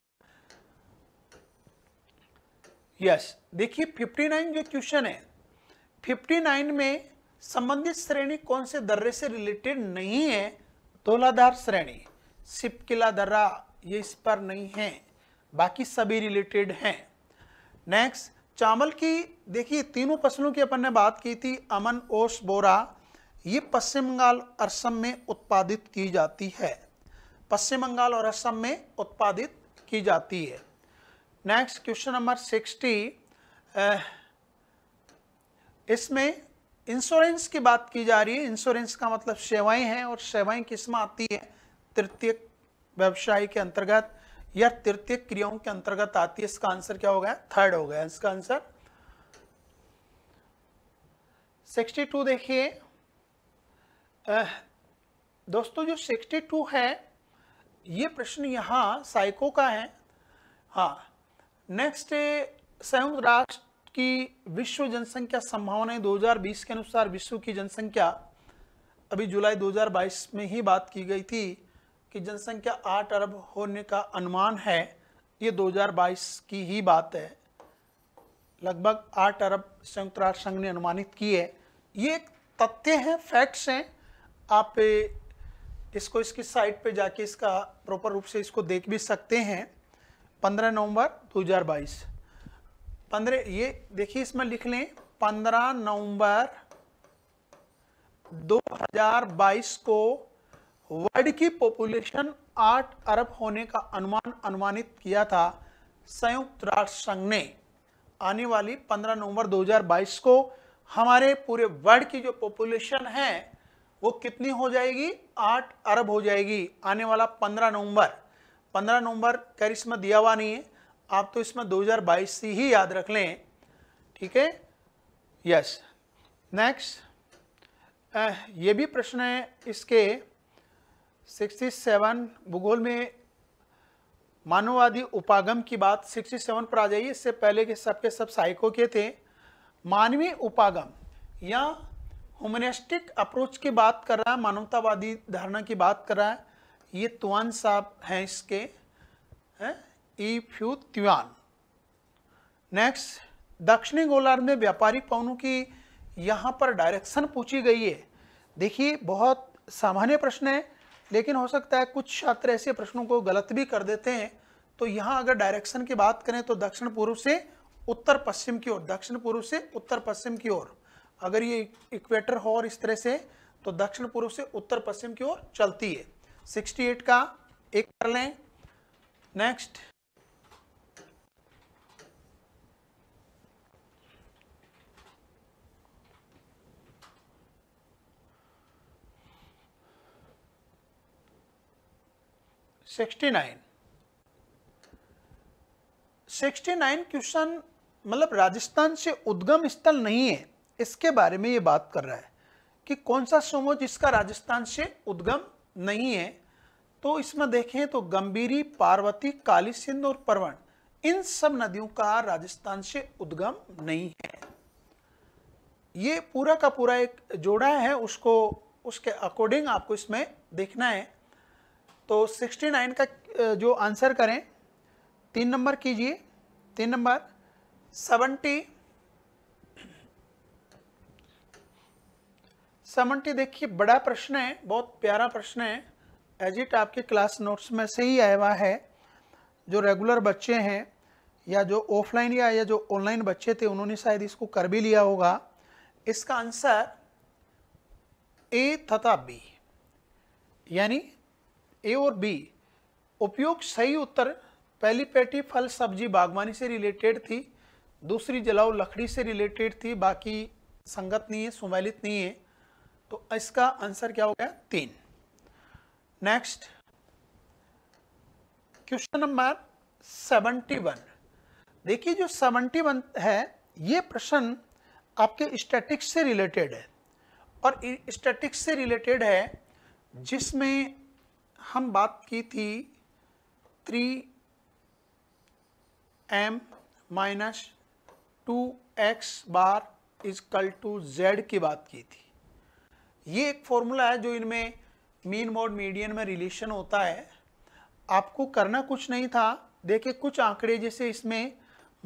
यस देखिए 59 जो क्वेश्चन है 59 में संबंधित श्रेणी कौन से दर्रे से रिलेटेड नहीं है तोलाधार श्रेणी सिपकिला दर्रा ये इस पर नहीं है बाकी सभी रिलेटेड हैं नेक्स्ट चावल की देखिए तीनों फसलों की अपन ने बात की थी अमन ओस बोरा ये पश्चिम बंगाल और असम में उत्पादित की जाती है पश्चिम बंगाल और असम में उत्पादित की जाती है नेक्स्ट क्वेश्चन नंबर सिक्सटी इसमें इंश्योरेंस की बात की जा रही है इंश्योरेंस का मतलब सेवाएं हैं और सेवाएं किस में आती है तृतीय व्यवसाय के अंतर्गत या तृतीय क्रियाओं के अंतर्गत आती है इसका आंसर क्या हो गया थर्ड हो गया इसका आंसर 62 देखिए दोस्तों जो 62 है ये प्रश्न यहाँ साइको का है हाँ नेक्स्ट संयुक्त राष्ट्र की विश्व जनसंख्या संभावनाएं 2020 के अनुसार विश्व की जनसंख्या अभी जुलाई 2022 में ही बात की गई थी कि जनसंख्या 8 अरब होने का अनुमान है ये 2022 की ही बात है लगभग आठ अरब संयुक्त राष्ट्र संघ ने अनुमानित की है ये एक तथ्य हैं फैक्ट्स हैं आप इसको इसकी साइट पे जाके इसका प्रॉपर रूप से इसको देख भी सकते हैं 15 नवंबर 2022 15 ये देखिए इसमें लिख लें 15 नवंबर 2022 को वर्ल्ड की पॉपुलेशन 8 अरब होने का अनुमान अनुमानित किया था संयुक्त राष्ट्र संघ ने आने वाली 15 नवंबर 2022 को हमारे पूरे वर्ल्ड की जो पॉपुलेशन है वो कितनी हो जाएगी आठ अरब हो जाएगी आने वाला पंद्रह नवंबर पंद्रह नवंबर खैर इसमें दिया हुआ नहीं है आप तो इसमें 2022 से ही याद रख लें ठीक है यस नेक्स्ट ये भी प्रश्न है इसके 67 भूगोल में मानववादी उपागम की बात 67 पर आ जाइए इससे पहले के सबके सब साइको के थे मानवीय उपागम या ह्यूमनिस्टिक अप्रोच की बात कर रहा है मानवतावादी धारणा की बात कर रहा है ये तुआन साहब हैं इसके ई फ्यू त्युआन नेक्स्ट दक्षिणी गोलार्ध में व्यापारिक पवनों की यहाँ पर डायरेक्शन पूछी गई है देखिए बहुत सामान्य प्रश्न है लेकिन हो सकता है कुछ छात्र ऐसे प्रश्नों को गलत भी कर देते हैं तो यहाँ अगर डायरेक्शन की बात करें तो दक्षिण पूर्व से उत्तर पश्चिम की ओर दक्षिण पूर्व से उत्तर पश्चिम की ओर अगर ये इक्वेटर हो और इस तरह से तो दक्षिण पूर्व से उत्तर पश्चिम की ओर चलती है 68 का एक कर लें नेक्स्ट 69 क्वेश्चन मतलब राजस्थान से उद्गम स्थल नहीं है इसके बारे में ये बात कर रहा है कि कौन सा समूह जिसका राजस्थान से उद्गम नहीं है तो इसमें देखें तो गंभीरी पार्वती काली सिंध और परवण इन सब नदियों का राजस्थान से उद्गम नहीं है ये पूरा का पूरा एक जोड़ा है उसको उसके अकॉर्डिंग आपको इसमें देखना है तो 69 का जो आंसर करें तीन नंबर कीजिए तीन नंबर सेवेंटी सेवनटी देखिए बड़ा प्रश्न है बहुत प्यारा प्रश्न है एजिट आपके क्लास नोट्स में से ही आया हुआ है जो रेगुलर बच्चे हैं या जो ऑफलाइन या, या जो ऑनलाइन बच्चे थे उन्होंने शायद इसको कर भी लिया होगा इसका आंसर ए तथा बी यानी ए और बी उपयोग सही उत्तर पहली पेटी फल सब्जी बागवानी से रिलेटेड थी दूसरी जलाओ लकड़ी से रिलेटेड थी बाकी संगत नहीं है सुमेलित नहीं है तो इसका आंसर क्या हो गया तीन next question number seventy one देखिए जो सेवेंटी वन है ये प्रश्न आपके स्टैटिक्स से रिलेटेड है और स्टैटिक्स से रिलेटेड है जिसमें हम बात की थी three M minus two X bar equal to Z की बात की थी ये एक फॉर्मूला है जो इनमें मीन मोड मीडियन में रिलेशन होता है आपको करना कुछ नहीं था देखिए कुछ आंकड़े जैसे इसमें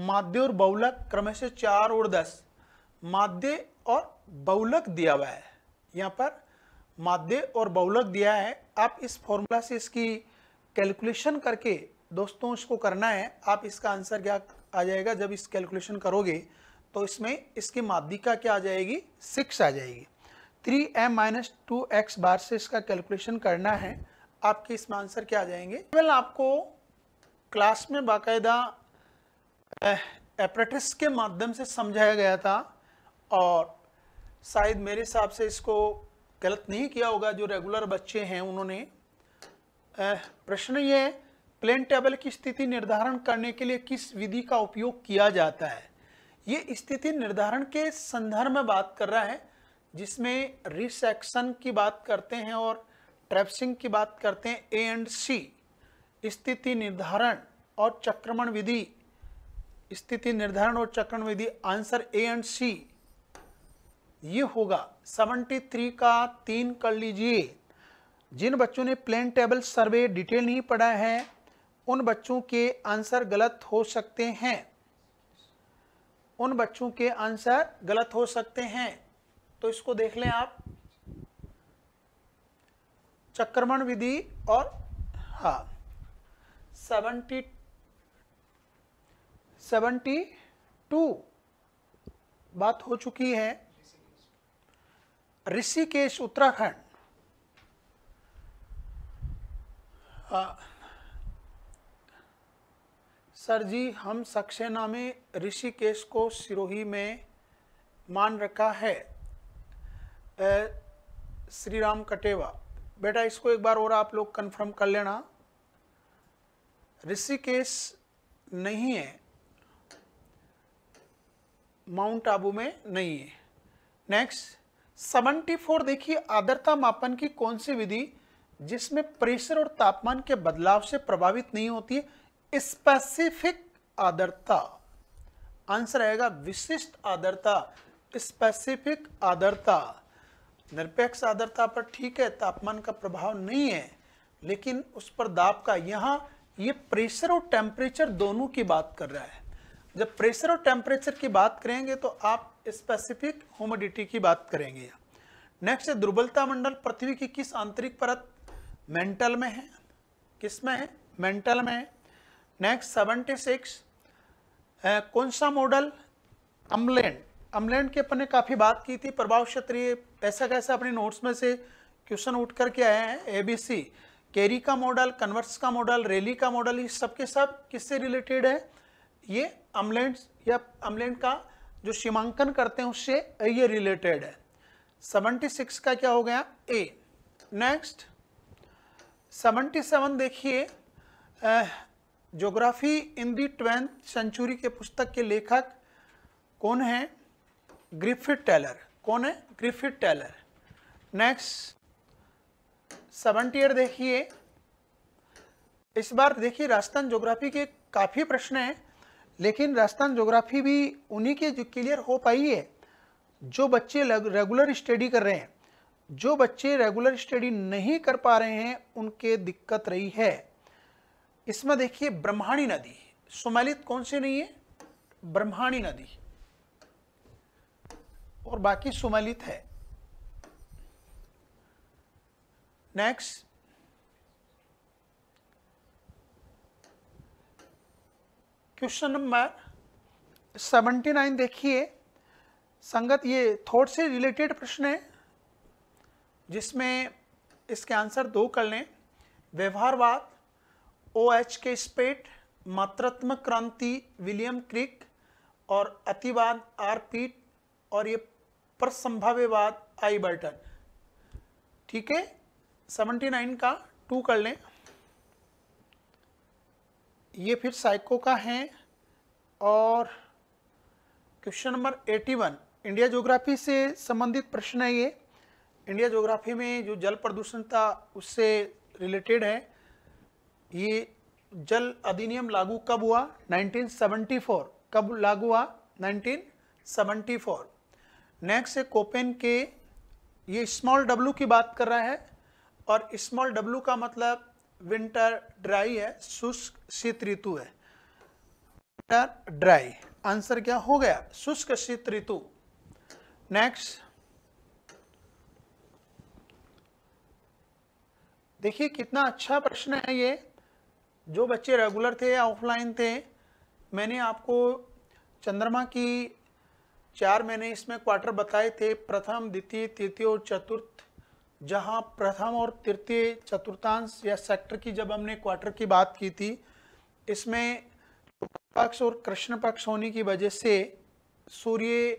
माध्य और बहुलक क्रमशः चार और दस माध्य और बहुलक दिया हुआ है यहाँ पर माध्य और बहुलक दिया है आप इस फॉर्मूला से इसकी कैलकुलेशन करके दोस्तों इसको करना है आप इसका आंसर क्या आ जाएगा जब इस कैलकुलेशन करोगे तो इसमें इसकी माध्यिका क्या आ जाएगी सिक्स आ जाएगी three M minus two X bar से इसका कैलकुलेशन करना है आपके इसमें आंसर क्या आ जाएंगे केवल आपको क्लास में बाकायदा एप्रेटिस के माध्यम से समझाया गया था और शायद मेरे हिसाब से इसको गलत नहीं किया होगा जो रेगुलर बच्चे हैं उन्होंने प्रश्न ये है प्लेन टेबल की स्थिति निर्धारण करने के लिए किस विधि का उपयोग किया जाता है ये स्थिति निर्धारण के संदर्भ में बात कर रहा है जिसमें रिसेक्शन की बात करते हैं और ट्रैप्सिंग की बात करते हैं ए एंड सी स्थिति निर्धारण और चक्रमण विधि स्थिति निर्धारण और चक्रमण विधि आंसर ए एंड सी ये होगा 73 का तीन कर लीजिए जिन बच्चों ने प्लेन टेबल सर्वे डिटेल नहीं पढ़ा है उन बच्चों के आंसर गलत हो सकते हैं उन बच्चों के आंसर गलत हो सकते हैं तो इसको देख लें आप चक्रमण विधि और हाँ सेवेंटी सेवेंटी टू बात हो चुकी है ऋषिकेश उत्तराखंड सर जी हम सक्सेना में ऋषिकेश को सिरोही में मान रखा है श्री राम कटेवा बेटा इसको एक बार और आप लोग कंफर्म कर लेना ऋषिकेश नहीं है माउंट आबू में नहीं है नेक्स्ट 74 देखिए आदरता मापन की कौन सी विधि जिसमें प्रेशर और तापमान के बदलाव से प्रभावित नहीं होती है स्पेसिफिक आदरता आंसर आएगा विशिष्ट आदरता स्पेसिफिक आदरता निरपेक्ष आदरता पर ठीक है तापमान का प्रभाव नहीं है लेकिन उस पर दाब का यहाँ ये प्रेशर और टेम्परेचर दोनों की बात कर रहा है जब प्रेशर और टेम्परेचर की बात करेंगे तो आप स्पेसिफिक होमोडिटी की बात करेंगे नेक्स्ट दुर्बलता मंडल पृथ्वी की किस आंतरिक परत मेंटल में है किस में है मेंटल में है नेक्स्ट सेवेंटी सिक्स कौन सा मॉडल अम्लैंड अम्लैंड की अपन ने काफ़ी बात की थी प्रभाव क्षत्रिय ऐसा कैसा अपने नोट्स में से क्वेश्चन उठ करके आए हैं सी कैरी का मॉडल कन्वर्स का मॉडल रैली का मॉडल ये सब के सब किससे रिलेटेड है ये अम्लैंड या अम्लैंड का जो सीमांकन करते हैं उससे ये रिलेटेड है 76 का क्या हो गया ए नेक्स्ट 77 देखिए geography in the twentieth century के पुस्तक के लेखक कौन है ग्रिफिट टेलर कौन है Griffith Taylor next seventy eight देखिए इस बार देखिए राजस्थान ज्योग्राफी के काफ़ी प्रश्न हैं लेकिन राजस्थान जोग्राफी भी उन्हीं के क्लियर हो पाई है जो बच्चे रेगुलर स्टडी कर रहे हैं जो बच्चे रेगुलर स्टडी नहीं कर पा रहे हैं उनके दिक्कत रही है इसमें देखिए ब्रह्माणी नदी सुमेलित कौन सी नहीं है ब्रह्माणी नदी और बाकी सुमेलित है next question number seventy nine देखिए संगत ये थॉट से रिलेटेड प्रश्न है जिसमें इसके आंसर दो कर लें व्यवहारवाद ओ एच के स्पेट मात्रात्मक क्रांति विलियम क्रिक और अतिवाद आर पीट और ये परसंभाव्यवाद आई बर्टन ठीक है सेवेंटी नाइन का टू कर लें ये फिर साइको का है और question number 81 one India geography से संबंधित प्रश्न है ये इंडिया ज्योग्राफी में जो जल प्रदूषण था उससे रिलेटेड है ये जल अधिनियम लागू कब हुआ 1974 कब लागू हुआ 1974 नेक्स्ट है कोपेन के ये स्मॉल डब्लू की बात कर रहा है और स्मॉल डब्लू का मतलब विंटर ड्राई है शुष्क शीत ऋतु है विंटर ड्राई आंसर क्या हो गया शुष्क शीत ऋतु नेक्स्ट देखिए कितना अच्छा प्रश्न है ये जो बच्चे रेगुलर थे या ऑफलाइन थे मैंने आपको चंद्रमा की चार मैंने इसमें क्वार्टर बताए थे प्रथम द्वितीय तृतीय और चतुर्थ जहां प्रथम और तृतीय चतुर्थांश या सेक्टर की जब हमने क्वार्टर की बात की थी इसमें पक्ष और कृष्ण पक्ष होने की वजह से सूर्य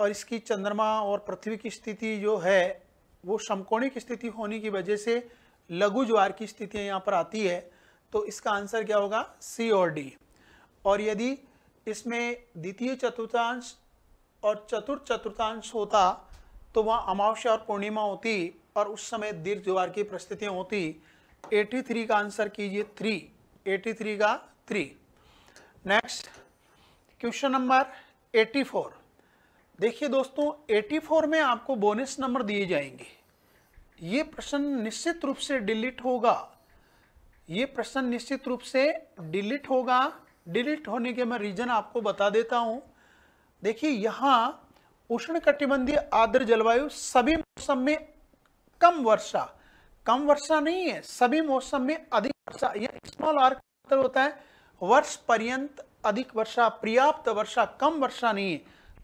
और इसकी चंद्रमा और पृथ्वी की स्थिति जो है वो समकोणिक स्थिति होने की वजह से लघु ज्वार की स्थिति यहाँ पर आती है तो इसका आंसर क्या होगा सी और डी और यदि इसमें द्वितीय चतुर्थांश और चतुर्थ चतुर्थांश होता तो वहाँ अमावस्या और पूर्णिमा होती और उस समय दीर्घ द्वार की परिस्थितियाँ होती 83 का आंसर कीजिए थ्री 83 का थ्री नेक्स्ट क्वेश्चन नंबर 84 देखिए दोस्तों 84 में आपको बोनस नंबर दिए जाएंगे ये प्रश्न निश्चित रूप से डिलीट होगा ये प्रश्न निश्चित रूप से डिलीट होगा डिलीट होने के मैं रीजन आपको बता देता हूँ देखिए यहाँ उष्ण कटिबंधीय आर्द्र जलवायु सभी मौसम में कम वर्षा कम वर्षा नहीं है सभी मौसम में अधिक वर्षा यह स्मॉल आर का मतलब होता है वर्ष पर्यंत अधिक वर्षा पर्याप्त वर्षा कम वर्षा नहीं है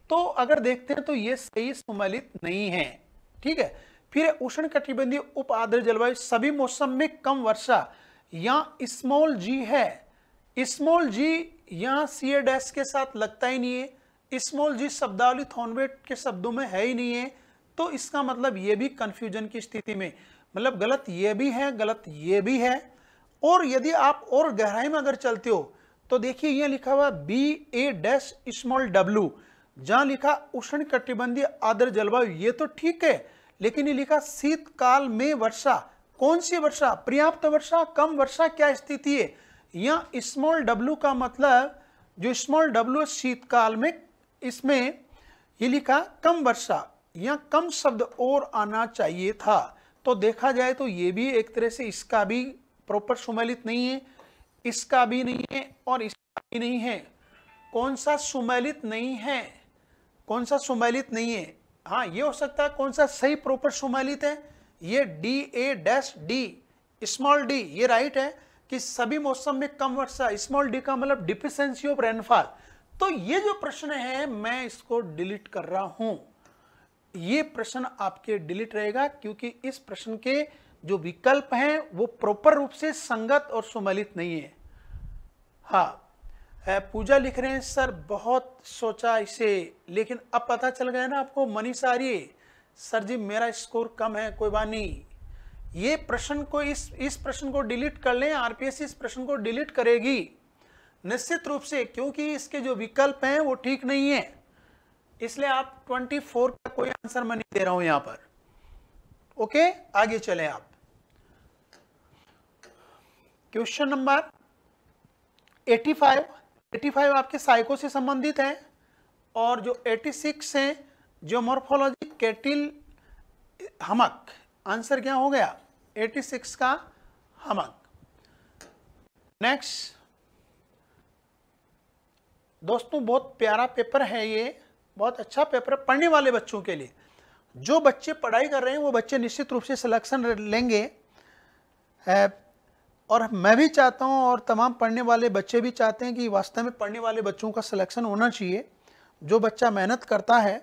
तो अगर देखते हैं तो यह सही सम्मिलित नहीं है ठीक है फिर उष्ण कटिबंधीय उप आर्द्र जलवायु सभी मौसम में कम वर्षा या स्मॉल जी है स्मॉल जी यहां सी डैश के साथ लगता ही नहीं है स्मॉल जी शब्दावली थॉनवेट के शब्दों में है ही नहीं है तो इसका मतलब ये भी कन्फ्यूजन की स्थिति में मतलब गलत ये भी है गलत ये भी है और यदि आप और गहराई में अगर चलते हो तो देखिए यह लिखा हुआ B A dash small W जहां लिखा उष्ण कटिबंधीय आदर जलवायु ये तो ठीक है लेकिन ये लिखा शीतकाल में वर्षा कौन सी वर्षा पर्याप्त वर्षा कम वर्षा क्या स्थिति है यहाँ स्मॉल डब्ल्यू का मतलब जो स्मॉल डब्ल्यू शीतकाल में इसमें ये लिखा कम वर्षा या कम शब्द और आना चाहिए था तो देखा जाए तो ये भी एक तरह से इसका भी प्रॉपर सुमेलित नहीं है इसका भी नहीं है और इसका भी नहीं है कौन सा सुमेलित नहीं है कौन सा सुमेलित नहीं है हाँ ये हो सकता है कौन सा सही प्रॉपर सुमेलित है ये D A dash D small D ये राइट है कि सभी मौसम में कम वर्षा स्मॉल डी का मतलब डिफिशेंसी ऑफ रेनफॉल तो ये जो प्रश्न है मैं इसको डिलीट कर रहा हूं ये प्रश्न आपके डिलीट रहेगा क्योंकि इस प्रश्न के जो विकल्प हैं वो प्रॉपर रूप से संगत और सुमलित नहीं है हा पूजा लिख रहे हैं सर बहुत सोचा इसे लेकिन अब पता चल गया ना आपको मनीष आर्य सर जी मेरा स्कोर कम है कोई बात नहीं ये प्रश्न को इस इस प्रश्न को डिलीट कर लें आरपीएस इस प्रश्न को डिलीट करेगी निश्चित रूप से क्योंकि इसके जो विकल्प हैं वो ठीक नहीं है इसलिए आप 24 का कोई आंसर मैं नहीं दे रहा हूं यहां पर ओके आगे चले आप क्वेश्चन नंबर 85 85 आपके साइको से संबंधित है और जो 86 है जो मोर्फोलॉजी कैटिल हमक आंसर क्या हो गया 86 का हमक नेक्स्ट दोस्तों बहुत प्यारा पेपर है ये बहुत अच्छा पेपर पढ़ने वाले बच्चों के लिए जो बच्चे पढ़ाई कर रहे हैं वो बच्चे निश्चित रूप से सिलेक्शन लेंगे और मैं भी चाहता हूँ और तमाम पढ़ने वाले बच्चे भी चाहते हैं कि वास्तव में पढ़ने वाले बच्चों का सिलेक्शन होना चाहिए जो बच्चा मेहनत करता है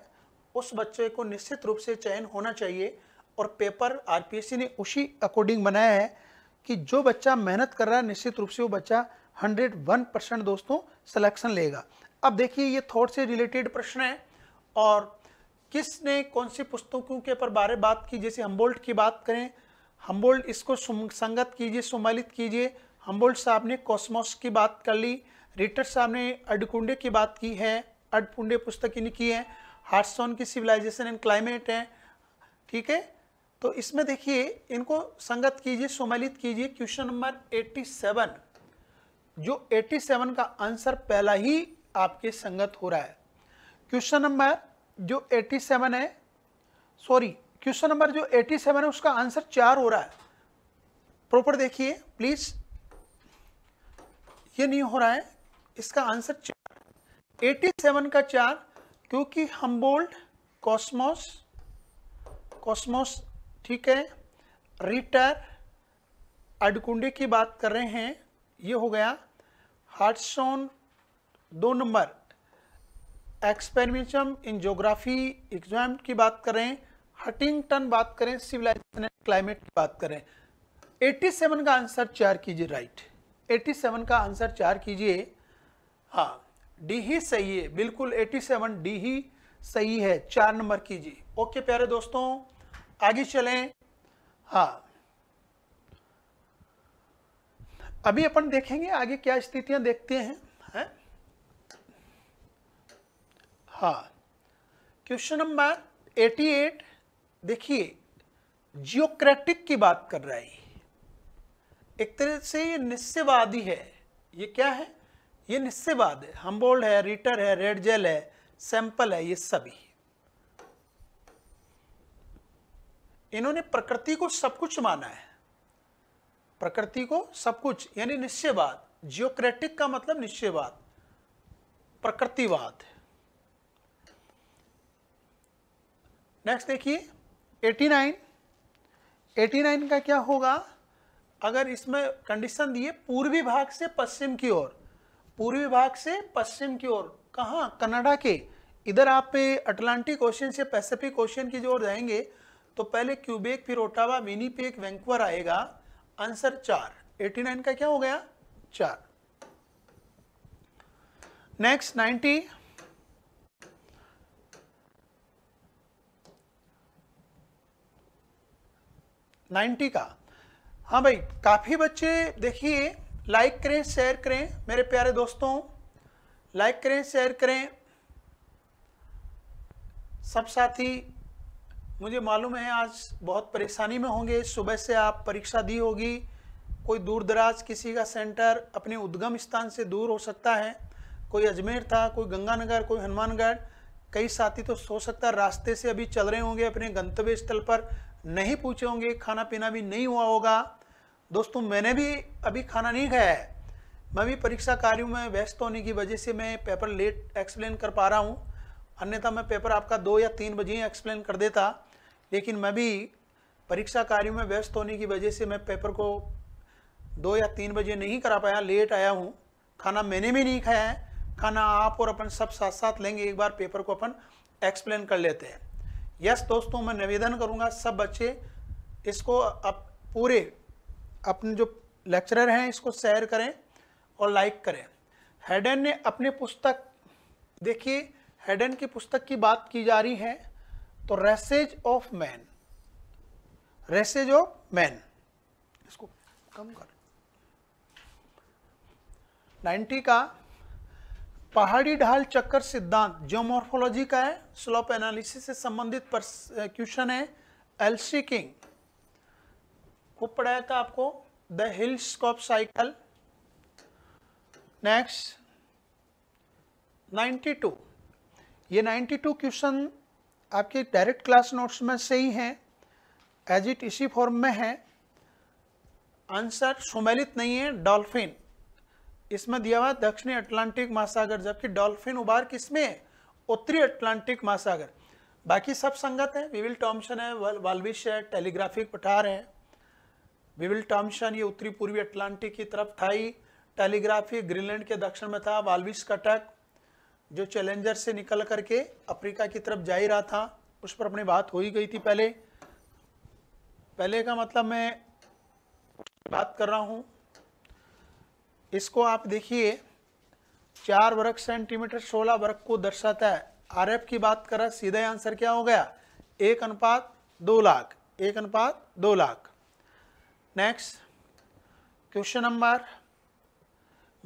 उस बच्चे को निश्चित रूप से चयन होना चाहिए और पेपर आर ने उसी अकॉर्डिंग बनाया है कि जो बच्चा मेहनत कर रहा है निश्चित रूप से वो बच्चा 101 परसेंट दोस्तों सिलेक्शन लेगा अब देखिए ये थॉट से रिलेटेड प्रश्न है और किसने कौन सी पुस्तकों के ऊपर बारे बात की जैसे हम्बोल्ट की बात करें हम्बोल्ट इसको संगत कीजिए सुमलित कीजिए हम्बोल्ट साहब ने कॉस्मोस की बात कर ली रिटर साहब ने अडकुंडे की बात की है अडकुंडे पुस्तक इन्हें की है हार्टसोन की सिविलाइजेशन एंड क्लाइमेट है ठीक है तो इसमें देखिए इनको संगत कीजिए सुमलित कीजिए क्वेश्चन नंबर 87 जो 87 का आंसर पहला ही आपके संगत हो रहा है क्वेश्चन नंबर जो 87 है सॉरी क्वेश्चन नंबर जो 87 है उसका आंसर चार हो रहा है प्रॉपर देखिए प्लीज ये नहीं हो रहा है इसका आंसर चार एटी सेवन का चार क्योंकि हम बोल्ड कॉस्मोस कॉस्मोस ठीक है रिटर अडकुंडे की बात कर रहे हैं ये हो गया हार्टसोन दो number exceptionalism in geography exam की बात करें हटिंगटन बात करें सिविलाइजेशन एंड क्लाइमेट की बात करें 87 का आंसर चार कीजिए राइट 87 का आंसर चार कीजिए हाँ डी ही सही है बिल्कुल 87 डी ही सही है चार नंबर कीजिए ओके प्यारे दोस्तों आगे चलें हाँ अभी अपन देखेंगे आगे क्या स्थितियां देखते हैं है? हा क्वेश्चन नंबर 88 देखिए जियोक्रेटिक की बात कर रहा है एक तरह से ये निश्चयवादी है ये क्या है ये निश्चयवाद है हम्बोल्ड है रीटर है रेड जेल है सैंपल है ये सभी इन्होंने प्रकृति को सब कुछ माना है प्रकृति को सब कुछ यानी निश्चयवाद जियोक्रेटिक का मतलब निश्चयवाद प्रकृतिवाद नेक्स्ट देखिए 89 89 का क्या होगा अगर इसमें कंडीशन दिए पूर्वी भाग से पश्चिम की ओर पूर्वी भाग से पश्चिम की ओर कहाँ कनाडा के इधर आप अटलांटिक ओशन से पैसिफिक ओशन की ओर जाएंगे तो पहले क्यूबेक फिर ओटावा मिनी पेक वैंकुवर आएगा आंसर चार एटी नाइन का क्या हो गया चार नेक्स्ट नाइन्टी नाइन्टी का हाँ भाई काफ़ी बच्चे देखिए लाइक करें शेयर करें मेरे प्यारे दोस्तों लाइक करें शेयर करें सब साथी मुझे मालूम है आज बहुत परेशानी में होंगे सुबह से आप परीक्षा दी होगी कोई दूर दराज किसी का सेंटर अपने उद्गम स्थान से दूर हो सकता है कोई अजमेर था कोई गंगानगर कोई हनुमानगढ़ कई साथी तो सो सकता है रास्ते से अभी चल रहे होंगे अपने गंतव्य स्थल पर नहीं पूछे होंगे खाना पीना भी नहीं हुआ होगा दोस्तों मैंने भी अभी खाना नहीं खाया है मैं भी परीक्षा कार्यों में व्यस्त होने की वजह से मैं पेपर लेट एक्सप्लेन कर पा रहा हूँ अन्यथा मैं पेपर आपका दो या तीन बजे ही एक्सप्लेन कर देता लेकिन मैं भी परीक्षा कार्यों में व्यस्त होने की वजह से मैं पेपर को दो या तीन बजे नहीं करा पाया लेट आया हूँ खाना मैंने भी नहीं खाया है खाना आप और अपन सब साथ साथ लेंगे एक बार पेपर को अपन एक्सप्लेन कर लेते हैं यस दोस्तों मैं निवेदन करूँगा सब बच्चे इसको अप, पूरे अपने जो लेक्चरर हैं इसको शेयर करें और लाइक करें हेडन ने अपने पुस्तक देखिए हेडन की पुस्तक की बात की जा रही है तो races of man races of man इसको कम कर 90 का पहाड़ी ढाल चक्कर सिद्धांत मोर्फोलॉजी का है स्लोप एनालिसिस से संबंधित क्वेश्चन है एलसी किंग को पढ़ाया था आपको the hill scope cycle next 92 ये 92 क्वेश्चन आपके डायरेक्ट क्लास नोट्स में से ही हैं एज इट इसी फॉर्म में है आंसर सुमेलित नहीं है डॉल्फिन इसमें दिया हुआ दक्षिणी अटलांटिक महासागर जबकि डॉल्फिन उबार किसमें है उत्तरी अटलांटिक महासागर बाकी सब संगत है विविल टॉम्सन है वाल्विश है टेलीग्राफिक पठार है विविल टॉम्सन ये उत्तरी पूर्वी अटलांटिक की तरफ था ही टेलीग्राफिक ग्रीनलैंड के दक्षिण में था वाल्विश कटक जो चैलेंजर से निकल करके अफ्रीका की तरफ जा ही रहा था उस पर अपनी बात हो ही गई थी पहले पहले का मतलब मैं बात कर रहा हूँ इसको आप देखिए चार वर्ग सेंटीमीटर सोलह वर्ग को दर्शाता है आरएफ की बात करा सीधा आंसर क्या हो गया एक अनुपात दो लाख एक अनुपात दो लाख नेक्स्ट क्वेश्चन नंबर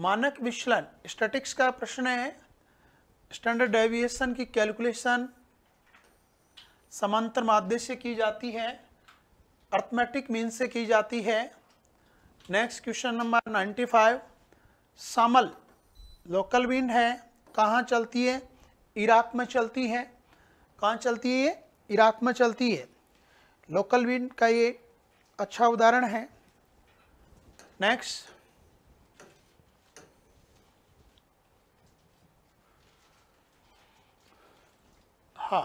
मानक विचलन स्टैटिक्स का प्रश्न है स्टैंडर्ड डेविएशन की कैलकुलेशन समांतर माध्य से की जाती है अर्थमेटिक मीन से की जाती है नेक्स्ट क्वेश्चन नंबर 95 सामल लोकल विंड है कहाँ चलती है इराक में चलती है कहाँ चलती है ये इराक में चलती है लोकल विंड का ये अच्छा उदाहरण है नेक्स्ट हाँ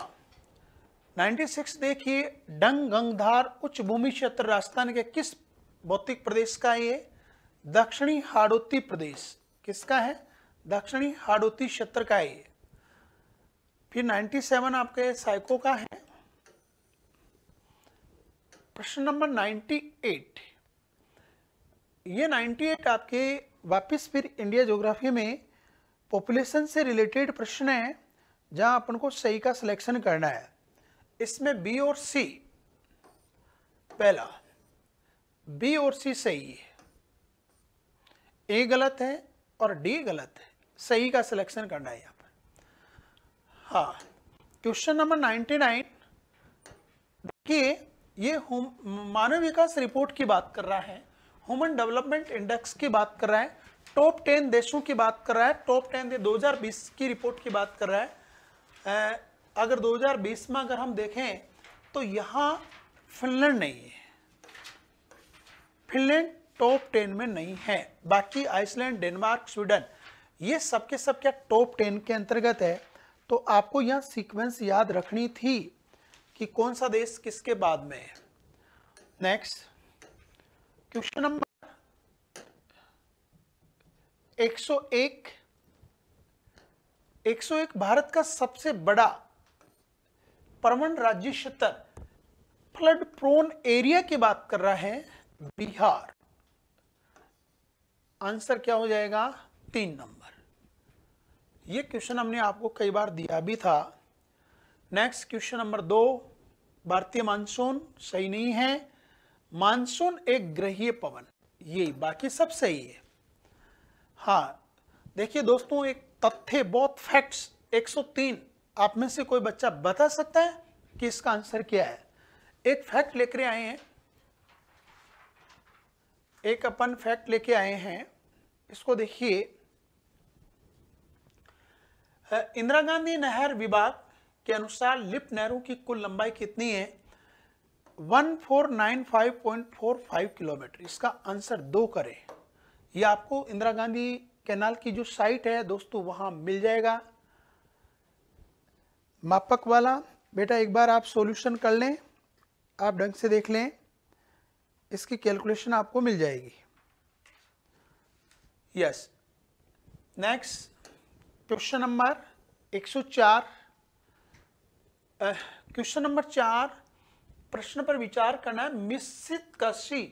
96 देखिए डंग गंगधार उच्च भूमि क्षेत्र राजस्थान के किस भौतिक प्रदेश का ये दक्षिणी हाड़ोती प्रदेश किसका है दक्षिणी हाड़ोती क्षेत्र का ये फिर 97 आपके साइको का है प्रश्न नंबर 98 ये 98 आपके वापस फिर इंडिया ज्योग्राफी में पॉपुलेशन से रिलेटेड प्रश्न है जहां अपन को सही का सिलेक्शन करना है इसमें बी और सी पहला बी और सी सही है ए गलत है और डी गलत है सही का सिलेक्शन करना है यहाँ पर हाँ क्वेश्चन नंबर 99 देखिए ये मानव विकास रिपोर्ट की बात कर रहा है ह्यूमन डेवलपमेंट इंडेक्स की बात कर रहा है टॉप टेन देशों की बात कर रहा है टॉप टेन दो बीस की रिपोर्ट की बात कर रहा है अगर 2020 में अगर हम देखें तो यहाँ फिनलैंड नहीं है फिनलैंड टॉप टेन में नहीं है बाकी आइसलैंड डेनमार्क स्वीडन ये सबके सब क्या टॉप टेन के अंतर्गत है तो आपको यह सीक्वेंस याद रखनी थी कि कौन सा देश किसके बाद में है नेक्स्ट क्वेश्चन नंबर 101 101 भारत का सबसे बड़ा परमन राज्य क्षेत्र फ्लड प्रोन एरिया की बात कर रहा है बिहार आंसर क्या हो जाएगा तीन नंबर यह क्वेश्चन हमने आपको कई बार दिया भी था नेक्स्ट क्वेश्चन नंबर दो भारतीय मानसून सही नहीं है मानसून एक ग्रहीय पवन ये बाकी सब सही है हाँ देखिए दोस्तों एक तथ्य बोथ फैक्ट्स 103 आप में से कोई बच्चा बता सकता है कि इसका आंसर क्या है एक फैक्ट लेकर आए हैं एक अपन फैक्ट लेके आए हैं इसको देखिए इंदिरा गांधी नहर विभाग के अनुसार लिप नहरों की कुल लंबाई कितनी है 1495.45 किलोमीटर इसका आंसर दो करें यह आपको इंदिरा गांधी कैनाल की जो साइट है दोस्तों वहां मिल जाएगा मापक वाला बेटा एक बार आप सॉल्यूशन कर लें आप ढंग से देख लें इसकी कैलकुलेशन आपको मिल जाएगी yes next question number 104 question number चार प्रश्न पर विचार करना है मिश्रित कृषि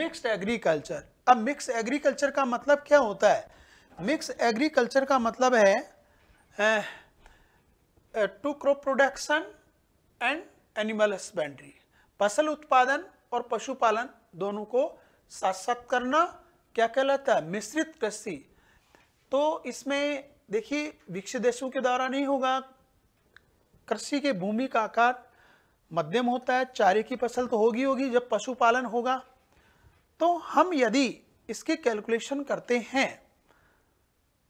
मिक्स्ड एग्रीकल्चर अब मिक्स एग्रीकल्चर का मतलब क्या होता है मिक्स एग्रीकल्चर का मतलब है two crop production and animal husbandry फसल उत्पादन और पशुपालन दोनों को साथ साथ करना क्या कहलाता है मिश्रित कृषि तो इसमें देखिए विकसित देशों के द्वारा नहीं होगा कृषि के भूमि का आकार मध्यम होता है चारे की फसल तो होगी होगी जब पशुपालन होगा तो हम यदि इसके कैलकुलेशन करते हैं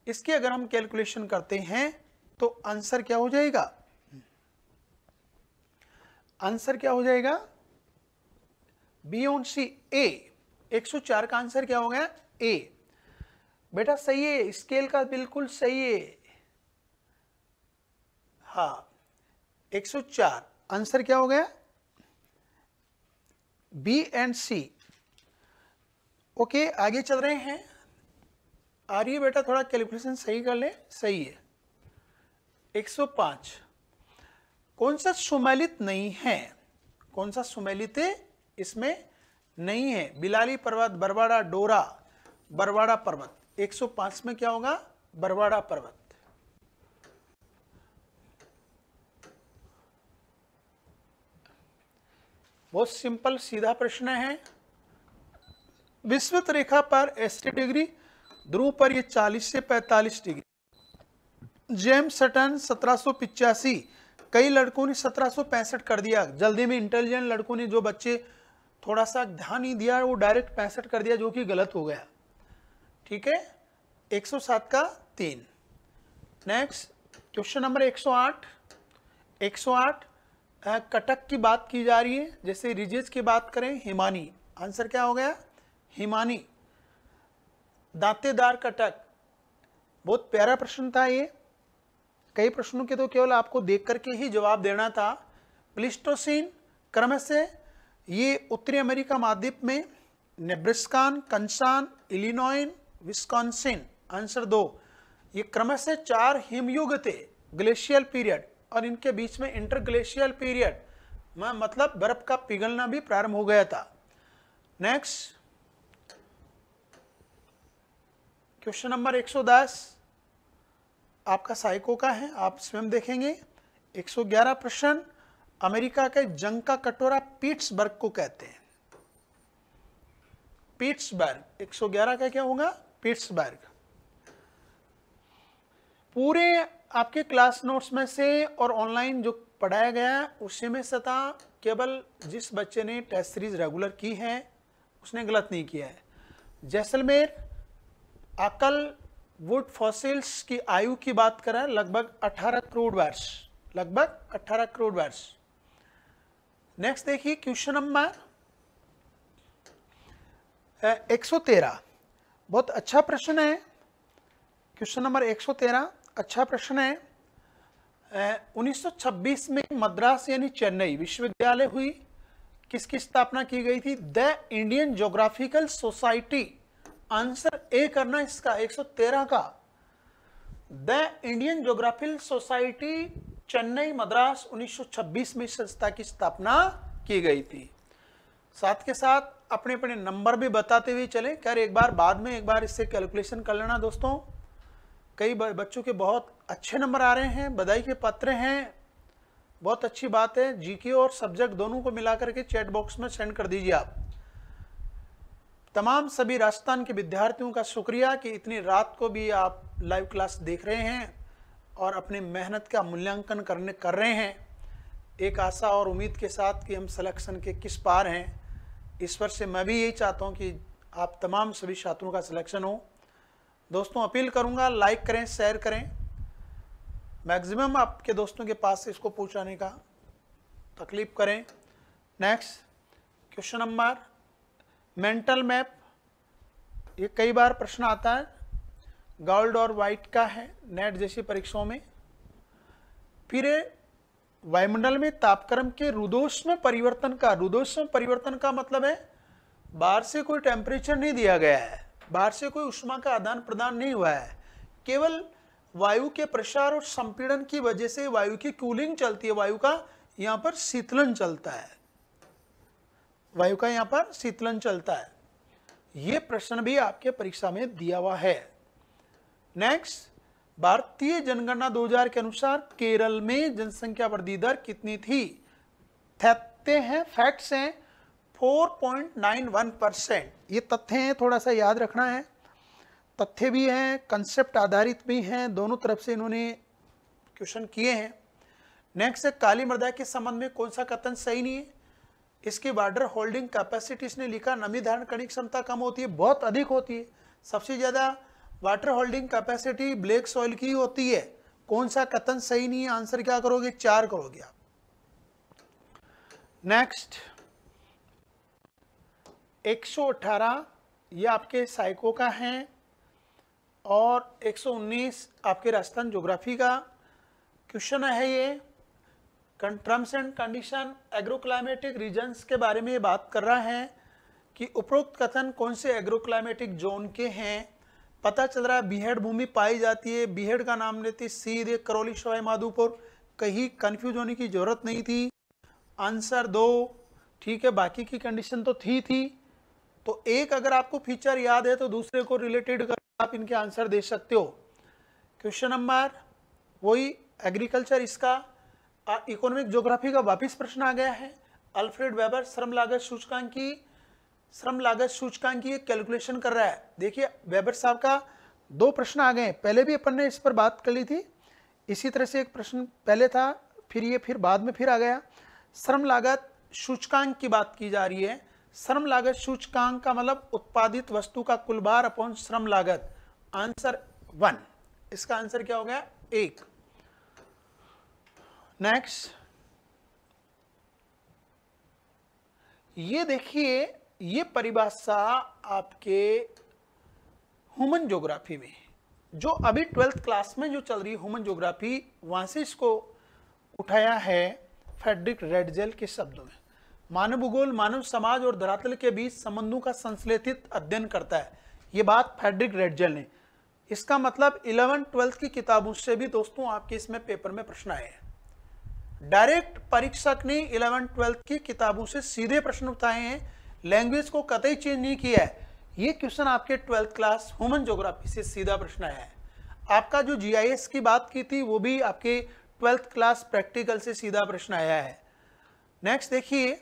इसके अगर हम कैलकुलेशन करते हैं तो आंसर क्या हो जाएगा आंसर क्या हो जाएगा बी ओन सी ए 104 का आंसर क्या हो गया ए बेटा सही है स्केल का बिल्कुल सही है हा 104 आंसर क्या हो गया B and C okay okay, आगे चल रहे हैं आ रही है बेटा थोड़ा कैलकुलेशन सही कर ले सही है 105 कौन सा सुमेलित नहीं है कौन सा सुमेलित इसमें नहीं है बिलाली पर्वत बरवाड़ा डोरा बरवाड़ा पर्वत 105 में क्या होगा बरवाड़ा पर्वत बहुत सिंपल सीधा प्रश्न है विस्तृत रेखा पर 80 डिग्री ध्रुव पर यह 40 से 45 डिग्री जेम्स सटन सत्रह कई लड़कों ने सत्रह कर दिया जल्दी में इंटेलिजेंट लड़कों ने जो बच्चे थोड़ा सा ध्यान नहीं दिया वो डायरेक्ट पैंसठ कर दिया जो कि गलत हो गया ठीक है 107 का तीन नेक्स्ट क्वेश्चन नंबर 108 108 कटक की बात की जा रही है जैसे रिजेज की बात करें हिमानी आंसर क्या हो गया हिमानी दातेदार कटक बहुत प्यारा प्रश्न था ये कई प्रश्नों के तो केवल आपको देख करके ही जवाब देना था प्लिस्टोसिन क्रम से ये उत्तरी अमेरिका महाद्वीप में नेब्रिस्कान कंसान इलिनॉइन विस्कॉन्सिन आंसर दो ये क्रम से चार हिमयुग थे ग्लेशियल पीरियड और इनके बीच में इंटर ग्लेशियल पीरियड में मतलब बर्फ का पिघलना भी प्रारंभ हो गया था नेक्स्ट क्वेश्चन नंबर 110 आपका साइको का है आप स्वयं देखेंगे 111 प्रश्न अमेरिका के जंग का कटोरा पीट्सबर्ग को कहते हैं पीट्सबर्ग 111 का क्या होगा पीट्सबर्ग पूरे आपके क्लास नोट्स में से और ऑनलाइन जो पढ़ाया गया उसी में सता केवल जिस बच्चे ने टेस्ट सीरीज रेगुलर की है उसने गलत नहीं किया है जैसलमेर अकल वुड फॉसिल्स की आयु की बात करें लगभग 18 करोड़ वर्ष लगभग 18 करोड़ वर्ष नेक्स्ट देखिए क्वेश्चन नंबर 113 बहुत अच्छा प्रश्न है क्वेश्चन नंबर 113 अच्छा प्रश्न है 1926 में मद्रास यानी चेन्नई विश्वविद्यालय हुई किसकी स्थापना की गई थी the Indian geographical society answer A करना इसका 113 का the Indian geographical society Chennai Madras 1926 में इस संस्था की स्थापना की गई थी साथ के साथ अपने अपने नंबर भी बताते हुए चले खैर एक बार बाद में एक बार इससे कैलकुलेशन कर लेना दोस्तों कई बच्चों के बहुत अच्छे नंबर आ रहे हैं बधाई के पात्र हैं बहुत अच्छी बात है जीके और सब्जेक्ट दोनों को मिला करके चैट बॉक्स में सेंड कर दीजिए आप तमाम सभी राजस्थान के विद्यार्थियों का शुक्रिया कि इतनी रात को भी आप लाइव क्लास देख रहे हैं और अपने मेहनत का मूल्यांकन करने कर रहे हैं एक आशा और उम्मीद के साथ कि हम सिलेक्शन के किस पार हैं ईश्वर से मैं भी यही चाहता हूं कि आप तमाम सभी छात्रों का सिलेक्शन हो दोस्तों अपील करूंगा लाइक करें शेयर करें मैक्सिमम आपके दोस्तों के पास से इसको पूछाने का तकलीफ करें next question number mental map ये कई बार प्रश्न आता है गोल्ड और वाइट का है नेट जैसी परीक्षाओं में फिर वायुमंडल में तापक्रम के में परिवर्तन का में परिवर्तन का मतलब है बाहर से कोई टेम्परेचर नहीं दिया गया है बाहर से कोई उष्मा का आदान प्रदान नहीं हुआ है केवल वायु के प्रसार और संपीड़न की वजह से वायु की कूलिंग चलती है वायु का यहाँ पर शीतलन चलता है वायु का यहाँ पर शीतलन चलता है ये प्रश्न भी आपके परीक्षा में दिया हुआ है नेक्स्ट भारतीय जनगणना 2000 के अनुसार केरल में जनसंख्या वृद्धि दर कितनी थी तथ्य हैं फैक्ट्स हैं 4.91 परसेंट ये तथ्य हैं थोड़ा सा याद रखना है तथ्य भी हैं कंसेप्ट आधारित भी हैं दोनों तरफ से इन्होंने क्वेश्चन किए हैं नेक्स्ट काली मृदा के संबंध में कौन सा कथन सही नहीं है इसकी वाटर होल्डिंग कैपेसिटी इसने लिखा नमी धारण करने की क्षमता कम होती है बहुत अधिक होती है सबसे ज़्यादा water holding capacity black soil की होती है कौन सा कथन सही नहीं है आंसर क्या करोगे चार करोगे आप नेक्स्ट 118 ये आपके साइको का है और 119 आपके राजस्थान ज्योग्राफी का क्वेश्चन है ये terms and condition agroclimatic regions के बारे में ये बात कर रहा है कि उपरोक्त कथन कौन से एग्रोक्लाइमेटिक जोन के हैं पता चल रहा है बिहेड भूमि पाई जाती है बिहेड का नाम लेते सीधे करौली सवाई माधोपुर कहीं कन्फ्यूज होने की जरूरत नहीं थी आंसर दो ठीक है बाकी की कंडीशन तो थी थी तो एक अगर आपको फीचर याद है तो दूसरे को रिलेटेड कर आप इनके आंसर दे सकते हो क्वेश्चन नंबर वही एग्रीकल्चर इसका इकोनॉमिक ज्योग्राफी का वापिस प्रश्न आ गया है अल्फ्रेड वेबर श्रम लागत सूचकांक की श्रम लागत सूचकांक की कैलकुलेशन कर रहा है देखिए वेबर साहब का दो प्रश्न आ गए पहले भी अपन ने इस पर बात कर ली थी इसी तरह से एक प्रश्न पहले था फिर ये फिर बाद में फिर आ गया श्रम लागत सूचकांक की बात की जा रही है श्रम लागत सूचकांक का मतलब उत्पादित वस्तु का कुल बार अपॉन श्रम लागत आंसर वन इसका आंसर क्या हो गया एक नेक्स्ट ये देखिए ये परिभाषा आपके ह्यूमन ज्योग्राफी में जो अभी ट्वेल्थ क्लास में जो चल रही है ह्यूमन ज्योग्राफी वहां से इसको उठाया है फेडरिक रेडजेल के शब्दों में मानव भूगोल मानव समाज और धरातल के बीच संबंधों का संश्लेषित अध्ययन करता है ये बात फेडरिक रेडजेल ने इसका मतलब इलेवन ट्वेल्थ की किताबों से भी दोस्तों आपके इसमें पेपर में प्रश्न आए हैं डायरेक्ट परीक्षक ने इलेवन ट्वेल्थ की किताबों से सीधे प्रश्न उठाए हैं लैंग्वेज को कतई चेंज नहीं किया है ये क्वेश्चन आपके ट्वेल्थ क्लास ह्यूमन ज्योग्राफी से सीधा प्रश्न आया है आपका जो जीआईएस की बात की थी वो भी आपके ट्वेल्थ क्लास प्रैक्टिकल से सीधा प्रश्न आया है नेक्स्ट देखिए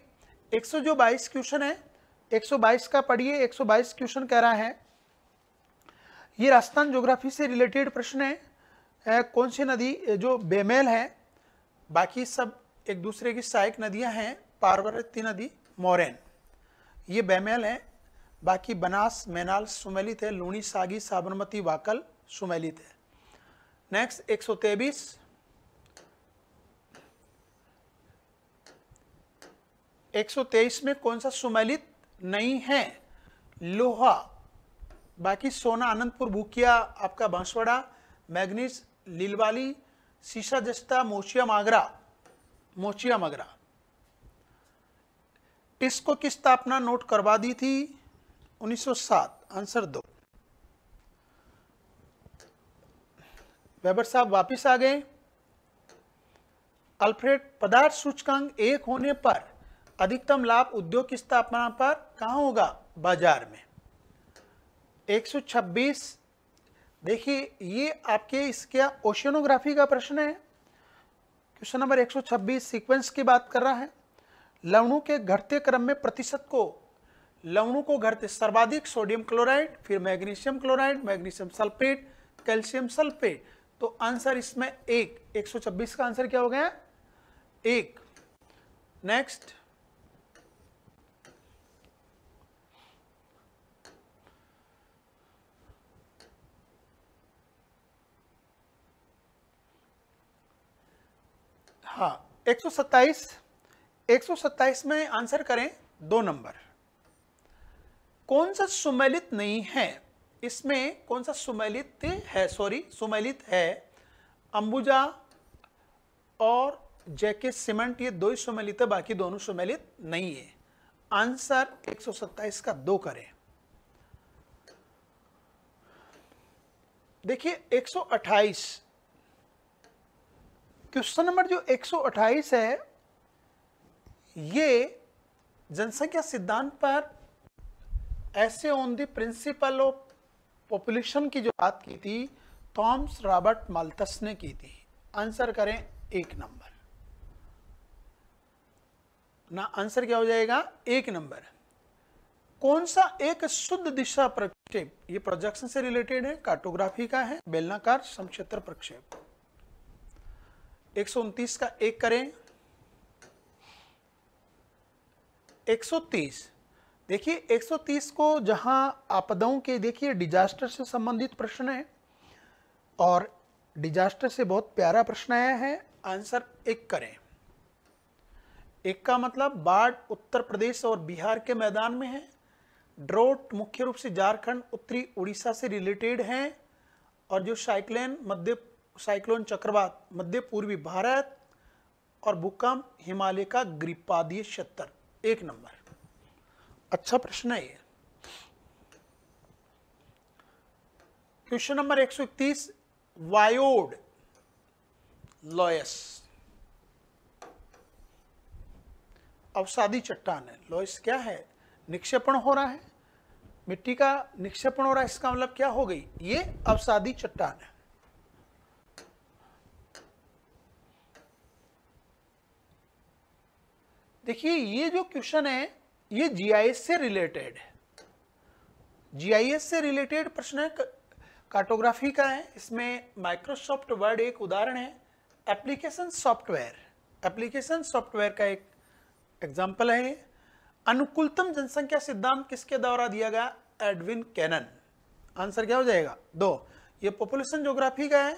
एक जो बाईस क्वेश्चन है एक का पढ़िए एक क्वेश्चन कह रहा है ये राजस्थान ज्योग्राफी से रिलेटेड प्रश्न है कौन सी नदी जो बेमेल है बाकी सब एक दूसरे की सहायक नदियां हैं पार्वती नदी मोरेन ये बेमेल हैं बाकी बनास मैनाल सुमेलित है लूणी सागी साबरमती वाकल सुमेलित है नेक्स्ट एक सौ तेईस एक सौ तेईस में कौन सा सुमेलित नहीं है लोहा बाकी सोना आनंदपुर भूकिया आपका बांसवाड़ा मैग्नीज लीलवाली शीशा जस्ता मोशिया मागरा मोशिया आगरा टिस्को की स्थापना नोट करवा दी थी 1907 आंसर दो वेबर साहब वापस आ गए अल्फ्रेड पदार्थ सूचकांक एक होने पर अधिकतम लाभ उद्योग की स्थापना पर कहा होगा बाजार में 126 सौ देखिए ये आपके इसका ओशियनोग्राफी का प्रश्न है क्वेश्चन नंबर 126 सीक्वेंस की बात कर रहा है लवणों के घटते क्रम में प्रतिशत को लवणों को घटते सर्वाधिक सोडियम क्लोराइड फिर magnesium chloride magnesium sulphate calcium sulphate तो आंसर इसमें एक 126 का आंसर क्या हो गया एक नेक्स्ट हाँ 127 127 में आंसर करें दो नंबर कौन सा सुमेलित नहीं है इसमें कौन सा सुमेलित है सॉरी सुमेलित है अंबुजा और जैके सीमेंट ये दो ही सुमेलित है बाकी दोनों सुमेलित नहीं है आंसर 127 का दो करें देखिए 128 क्वेश्चन नंबर जो 128 है ये जनसंख्या सिद्धांत पर essay on the principle of population की जो बात की थी थॉम्स रॉबर्ट माल्टस ने की थी आंसर करें एक नंबर ना आंसर क्या हो जाएगा एक नंबर कौन सा एक शुद्ध दिशा प्रक्षेप ये प्रोजेक्शन से रिलेटेड है कार्टोग्राफी का है बेलनाकार समक्षेत्र प्रक्षेप एक का एक करें 130 देखिए 130 को जहां आपदाओं के देखिए डिजास्टर से संबंधित प्रश्न है और डिजास्टर से बहुत प्यारा प्रश्न आया है आंसर एक करें एक का मतलब बाढ़ उत्तर प्रदेश और बिहार के मैदान में है ड्रोट मुख्य रूप से झारखंड उत्तरी उड़ीसा से रिलेटेड हैं और जो साइक्लेन मध्य साइक्लोन चक्रवात मध्य पूर्वी भारत और भूकंप हिमालय का ग्रीपादीय क्षेत्र एक नंबर अच्छा प्रश्न है ये क्वेश्चन नंबर 131 वायोड लॉयस अवसादी चट्टान है लॉयस क्या है निक्षेपण हो रहा है मिट्टी का निक्षेपण हो रहा है इसका मतलब क्या हो गई ये अवसादी चट्टान है देखिए ये जो क्वेश्चन है ये जीआईएस से रिलेटेड है जीआईएस से रिलेटेड प्रश्न कार्टोग्राफी का है इसमें माइक्रोसॉफ्ट वर्ड एक उदाहरण है एप्लीकेशन सॉफ्टवेयर एप्लीकेशन सॉफ्टवेयर का एक एग्जाम्पल है अनुकूलतम जनसंख्या सिद्धांत किसके द्वारा दिया गया एडविन कैनन आंसर क्या हो जाएगा दो ये पॉपुलेशन ज्योग्राफी का है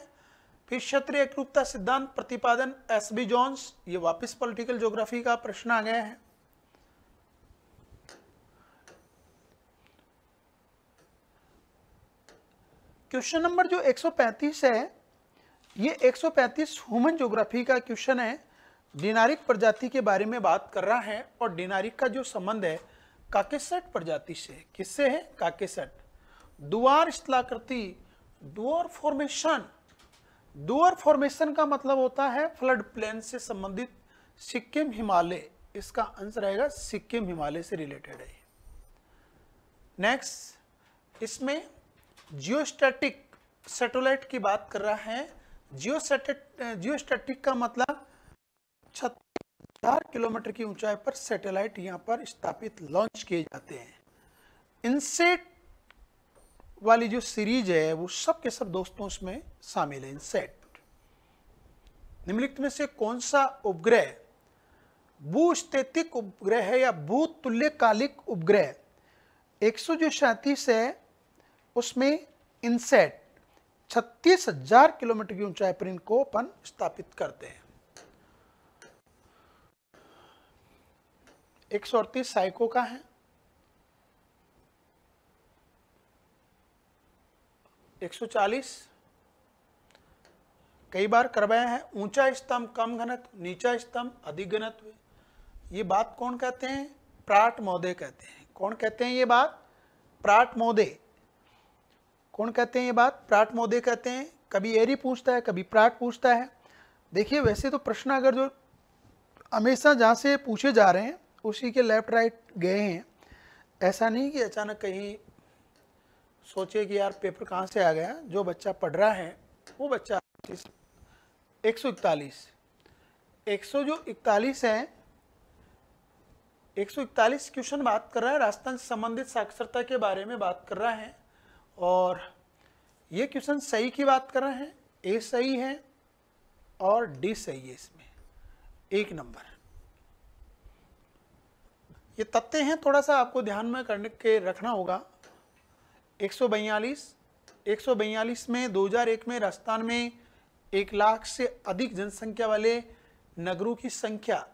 फिर क्षत्रिय एकरूपता सिद्धांत प्रतिपादन एस बी जॉन्स ये वापस पॉलिटिकल ज्योग्राफी का प्रश्न आ गया है क्वेश्चन नंबर जो 135 है ये 135 ह्यूमन ज्योग्राफी का क्वेश्चन है डिनारिक प्रजाति के बारे में बात कर रहा है और डिनारिक का जो संबंध है काकेसट प्रजाति से किससे है काकेसट दुआर स्थलाकृति डुअर फॉर्मेशन दुअर फॉर्मेशन का मतलब होता है फ्लड प्लेन से संबंधित सिक्किम हिमालय इसका आंसर आएगा सिक्किम हिमालय से रिलेटेड है नेक्स्ट इसमें जियोस्टैटिक सेटेलाइट की बात कर रहा है जियोस्टैटिक का मतलब छत्तीस किलोमीटर की ऊंचाई पर सैटेलाइट यहां पर स्थापित लॉन्च किए जाते हैं इनसेट वाली जो सीरीज है वो सब के सब दोस्तों उसमें शामिल है इन सेट निम्नलिखित में से कौन सा उपग्रह स्थितिक उपग्रह है या तुल्यकालिक उपग्रह एक सौ जो सैंतीस है उसमें इनसेट छत्तीस हजार किलोमीटर की ऊंचाई पर इनको अपन स्थापित करते हैं एक सौ अड़तीस साइको का है 140 कई बार करवाया है ऊंचा स्तंभ कम घनत्व नीचा स्तंभ अधिक घनत्व ये बात कौन कहते हैं प्राट मोदे कहते हैं कौन कहते हैं ये बात प्राट मोदे कौन कहते हैं ये बात प्राट मोदे कहते हैं कभी एरी पूछता है कभी प्राट पूछता है देखिए वैसे तो प्रश्न अगर जो हमेशा जहाँ से पूछे जा रहे हैं उसी के लेफ्ट राइट गए हैं ऐसा नहीं कि अचानक कहीं सोचे कि यार पेपर कहाँ से आ गया जो बच्चा पढ़ रहा है वो बच्चा एक सौ इकतालीस एक सौ जो इकतालीस है एक सौ इकतालीस क्वेश्चन बात कर रहा है राजस्थान से संबंधित साक्षरता के बारे में बात कर रहा है और ये क्वेश्चन सही की बात कर रहे हैं ए सही है और डी सही है इसमें एक नंबर ये तथ्य हैं थोड़ा सा आपको ध्यान में करने के रखना होगा एक सौ बयालीस एक सौ बयालीस में 2001 में राजस्थान में एक लाख से अधिक जनसंख्या वाले नगरों की संख्या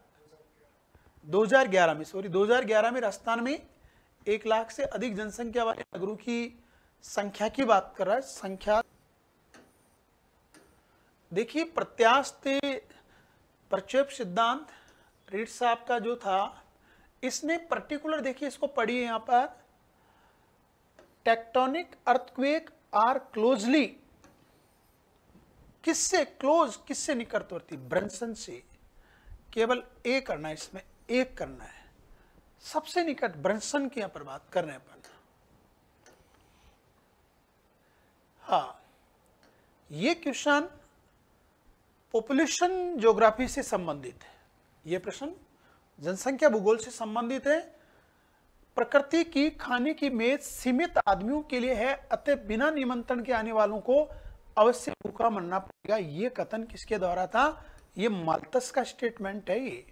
2011 में सॉरी 2011 में राजस्थान में एक लाख से अधिक जनसंख्या वाले नगरों की संख्या की बात कर रहा है संख्या देखिए प्रत्याश प्रक्षेप सिद्धांत रीड साहब का जो था इसने पर्टिकुलर देखिए इसको पढ़िए यहाँ पर टेक्टोनिक अर्थक्वेक आर क्लोजली किससे क्लोज किससे निकटवर्ती ब्रंसन से केवल ए करना है इसमें एक करना है सबसे निकट ब्रंसन की यहां पर बात कर रहे हैं हाँ ये क्वेश्चन पॉपुलेशन ज्योग्राफी से संबंधित है ये प्रश्न जनसंख्या भूगोल से संबंधित है प्रकृति की खाने की मेज सीमित आदमियों के लिए है अतः बिना निमंत्रण के आने वालों को अवश्य भूखा मरना पड़ेगा ये कथन किसके द्वारा था ये मालतस का स्टेटमेंट है ये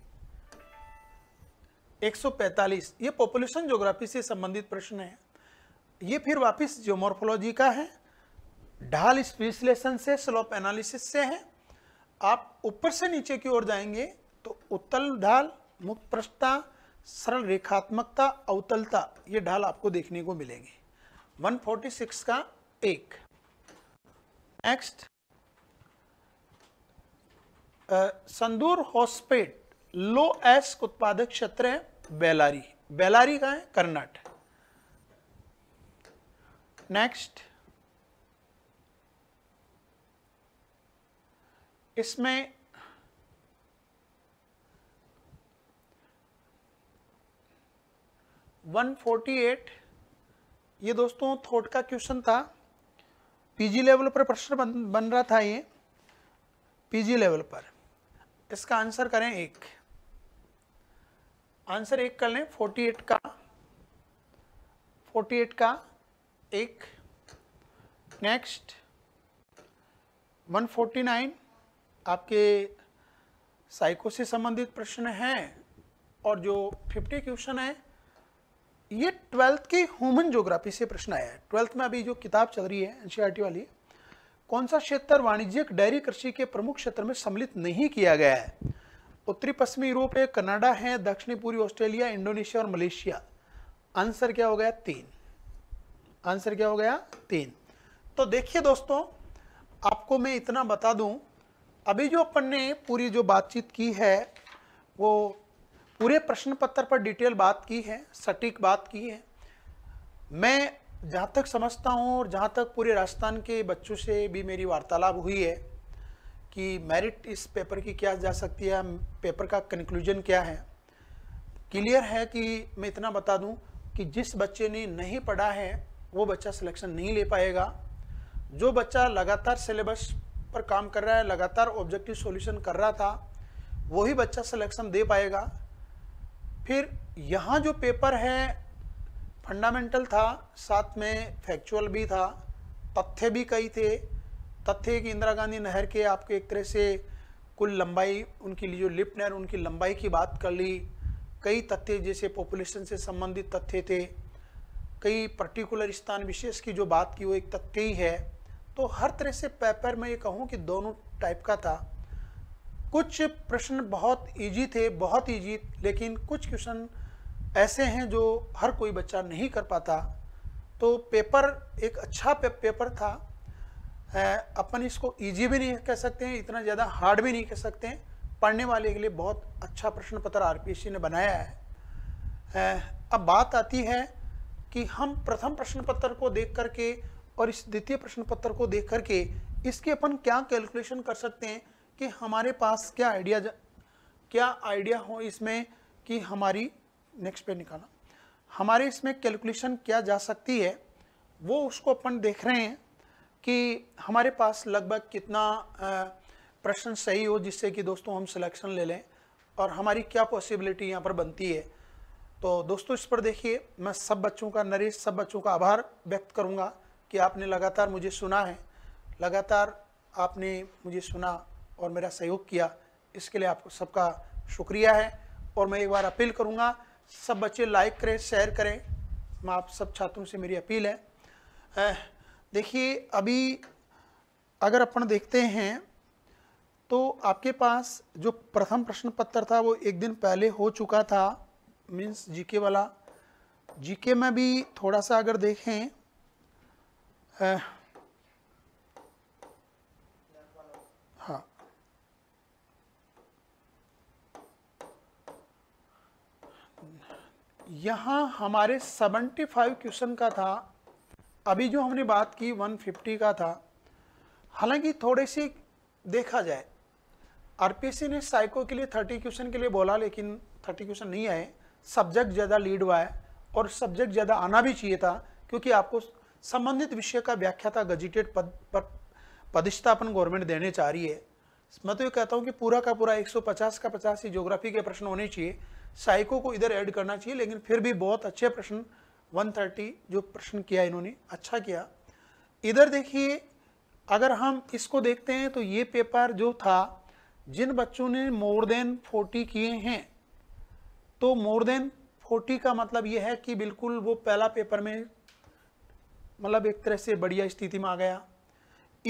145 ये पॉपुलेशन ज्योग्राफी से संबंधित प्रश्न है ये फिर वापस जियोमोर्फोलॉजी का है ढाल विश्लेषण से स्लोप एनालिसिस से है आप ऊपर से नीचे की ओर जाएंगे तो उत्तल ढाल मुक्त प्रस्ताव सरल रेखात्मकता अवतलता ये ढाल आपको देखने को मिलेंगे 146 का एक नेक्स्ट संदूर हॉस्पेट लो एस उत्पादक क्षेत्र है बेलारी बेलारी का है कर्नाटक नेक्स्ट इसमें 148 ये दोस्तों थोट का क्वेश्चन था पीजी लेवल पर प्रश्न बन, बन रहा था ये पीजी लेवल पर इसका आंसर करें एक आंसर एक कर लें 48 का 48 का एक नेक्स्ट 149 आपके साइको से संबंधित प्रश्न हैं और जो 50 क्वेश्चन है ये ट्वेल्थ की ह्यूमन ज्योग्राफी से प्रश्न आया है ट्वेल्थ में अभी जो किताब चल रही है एनसीईआरटी e वाली कौन सा क्षेत्र वाणिज्यिक डेयरी कृषि के प्रमुख क्षेत्र में सम्मिलित नहीं किया गया है उत्तरी पश्चिमी यूरोप है कनाडा है दक्षिणी पूर्वी ऑस्ट्रेलिया इंडोनेशिया और मलेशिया आंसर क्या हो गया तीन आंसर क्या हो गया तीन तो देखिए दोस्तों आपको मैं इतना बता दूं अभी जो अपन ने पूरी जो बातचीत की है वो पूरे प्रश्न पत्र पर डिटेल बात की है सटीक बात की है मैं जहाँ तक समझता हूँ और जहाँ तक पूरे राजस्थान के बच्चों से भी मेरी वार्तालाप हुई है कि मेरिट इस पेपर की क्या जा सकती है पेपर का कंक्लूजन क्या है क्लियर है कि मैं इतना बता दूं कि जिस बच्चे ने नहीं पढ़ा है वो बच्चा सिलेक्शन नहीं ले पाएगा जो बच्चा लगातार सिलेबस पर काम कर रहा है लगातार ऑब्जेक्टिव सॉल्यूशन कर रहा था वही बच्चा सिलेक्शन दे पाएगा फिर यहाँ जो पेपर है फंडामेंटल था साथ में फैक्चुअल भी था तथ्य भी कई थे तथ्य कि इंदिरा गांधी नहर के आपके एक तरह से कुल लंबाई उनकी जो लिफ्ट नहर उनकी लंबाई की बात कर ली कई तथ्य जैसे पॉपुलेशन से संबंधित तथ्य थे कई पर्टिकुलर स्थान विशेष की जो बात की वो एक तथ्य ही है तो हर तरह से पेपर मैं ये कहूँ कि दोनों टाइप का था कुछ प्रश्न बहुत इजी थे बहुत इजी लेकिन कुछ क्वेश्चन ऐसे हैं जो हर कोई बच्चा नहीं कर पाता तो पेपर एक अच्छा पे, पेपर था अपन इसको इजी भी नहीं कह सकते हैं इतना ज़्यादा हार्ड भी नहीं कह सकते हैं पढ़ने वाले के लिए बहुत अच्छा प्रश्न पत्र आर ने बनाया है अब बात आती है कि हम प्रथम प्रश्न पत्र को देख करके और इस द्वितीय प्रश्न पत्र को देख करके इसके अपन क्या कैलकुलेशन कर सकते हैं कि हमारे पास क्या आइडिया क्या आइडिया हो इसमें कि हमारी नेक्स्ट पे निकाला हमारे इसमें कैलकुलेशन क्या जा सकती है वो उसको अपन देख रहे हैं कि हमारे पास लगभग कितना प्रश्न सही हो जिससे कि दोस्तों हम सिलेक्शन ले लें और हमारी क्या पॉसिबिलिटी यहाँ पर बनती है तो दोस्तों इस पर देखिए मैं सब बच्चों का नरेश सब बच्चों का आभार व्यक्त करूँगा कि आपने लगातार मुझे सुना है लगातार आपने मुझे सुना और मेरा सहयोग किया इसके लिए आपको सबका शुक्रिया है और मैं एक बार अपील करूँगा सब बच्चे लाइक करें शेयर करें मैं आप सब छात्रों से मेरी अपील है देखिए अभी अगर अपन देखते हैं तो आपके पास जो प्रथम प्रश्न पत्र था वो एक दिन पहले हो चुका था मीन्स जीके वाला जीके में भी थोड़ा सा अगर देखें यहाँ हमारे 75 क्वेश्चन का था अभी जो हमने बात की 150 का था हालांकि थोड़े से देखा जाए आरपीएससी ने साइको के लिए 30 क्वेश्चन के लिए बोला लेकिन 30 क्वेश्चन नहीं आए सब्जेक्ट ज़्यादा लीड हुआ है और सब्जेक्ट ज़्यादा आना भी चाहिए था क्योंकि आपको संबंधित विषय का व्याख्या था गजिटेड पद पर पदिष्ठापन गवर्नमेंट देने चाह रही है मैं तो ये कहता हूँ कि पूरा का पूरा 150 का 50 ही ज्योग्राफी के प्रश्न होने चाहिए साइको को इधर ऐड करना चाहिए लेकिन फिर भी बहुत अच्छे प्रश्न 130 जो प्रश्न किया इन्होंने अच्छा किया इधर देखिए अगर हम इसको देखते हैं तो ये पेपर जो था जिन बच्चों ने मोर देन 40 किए हैं तो मोर देन 40 का मतलब ये है कि बिल्कुल वो पहला पेपर में मतलब एक तरह से बढ़िया स्थिति में आ गया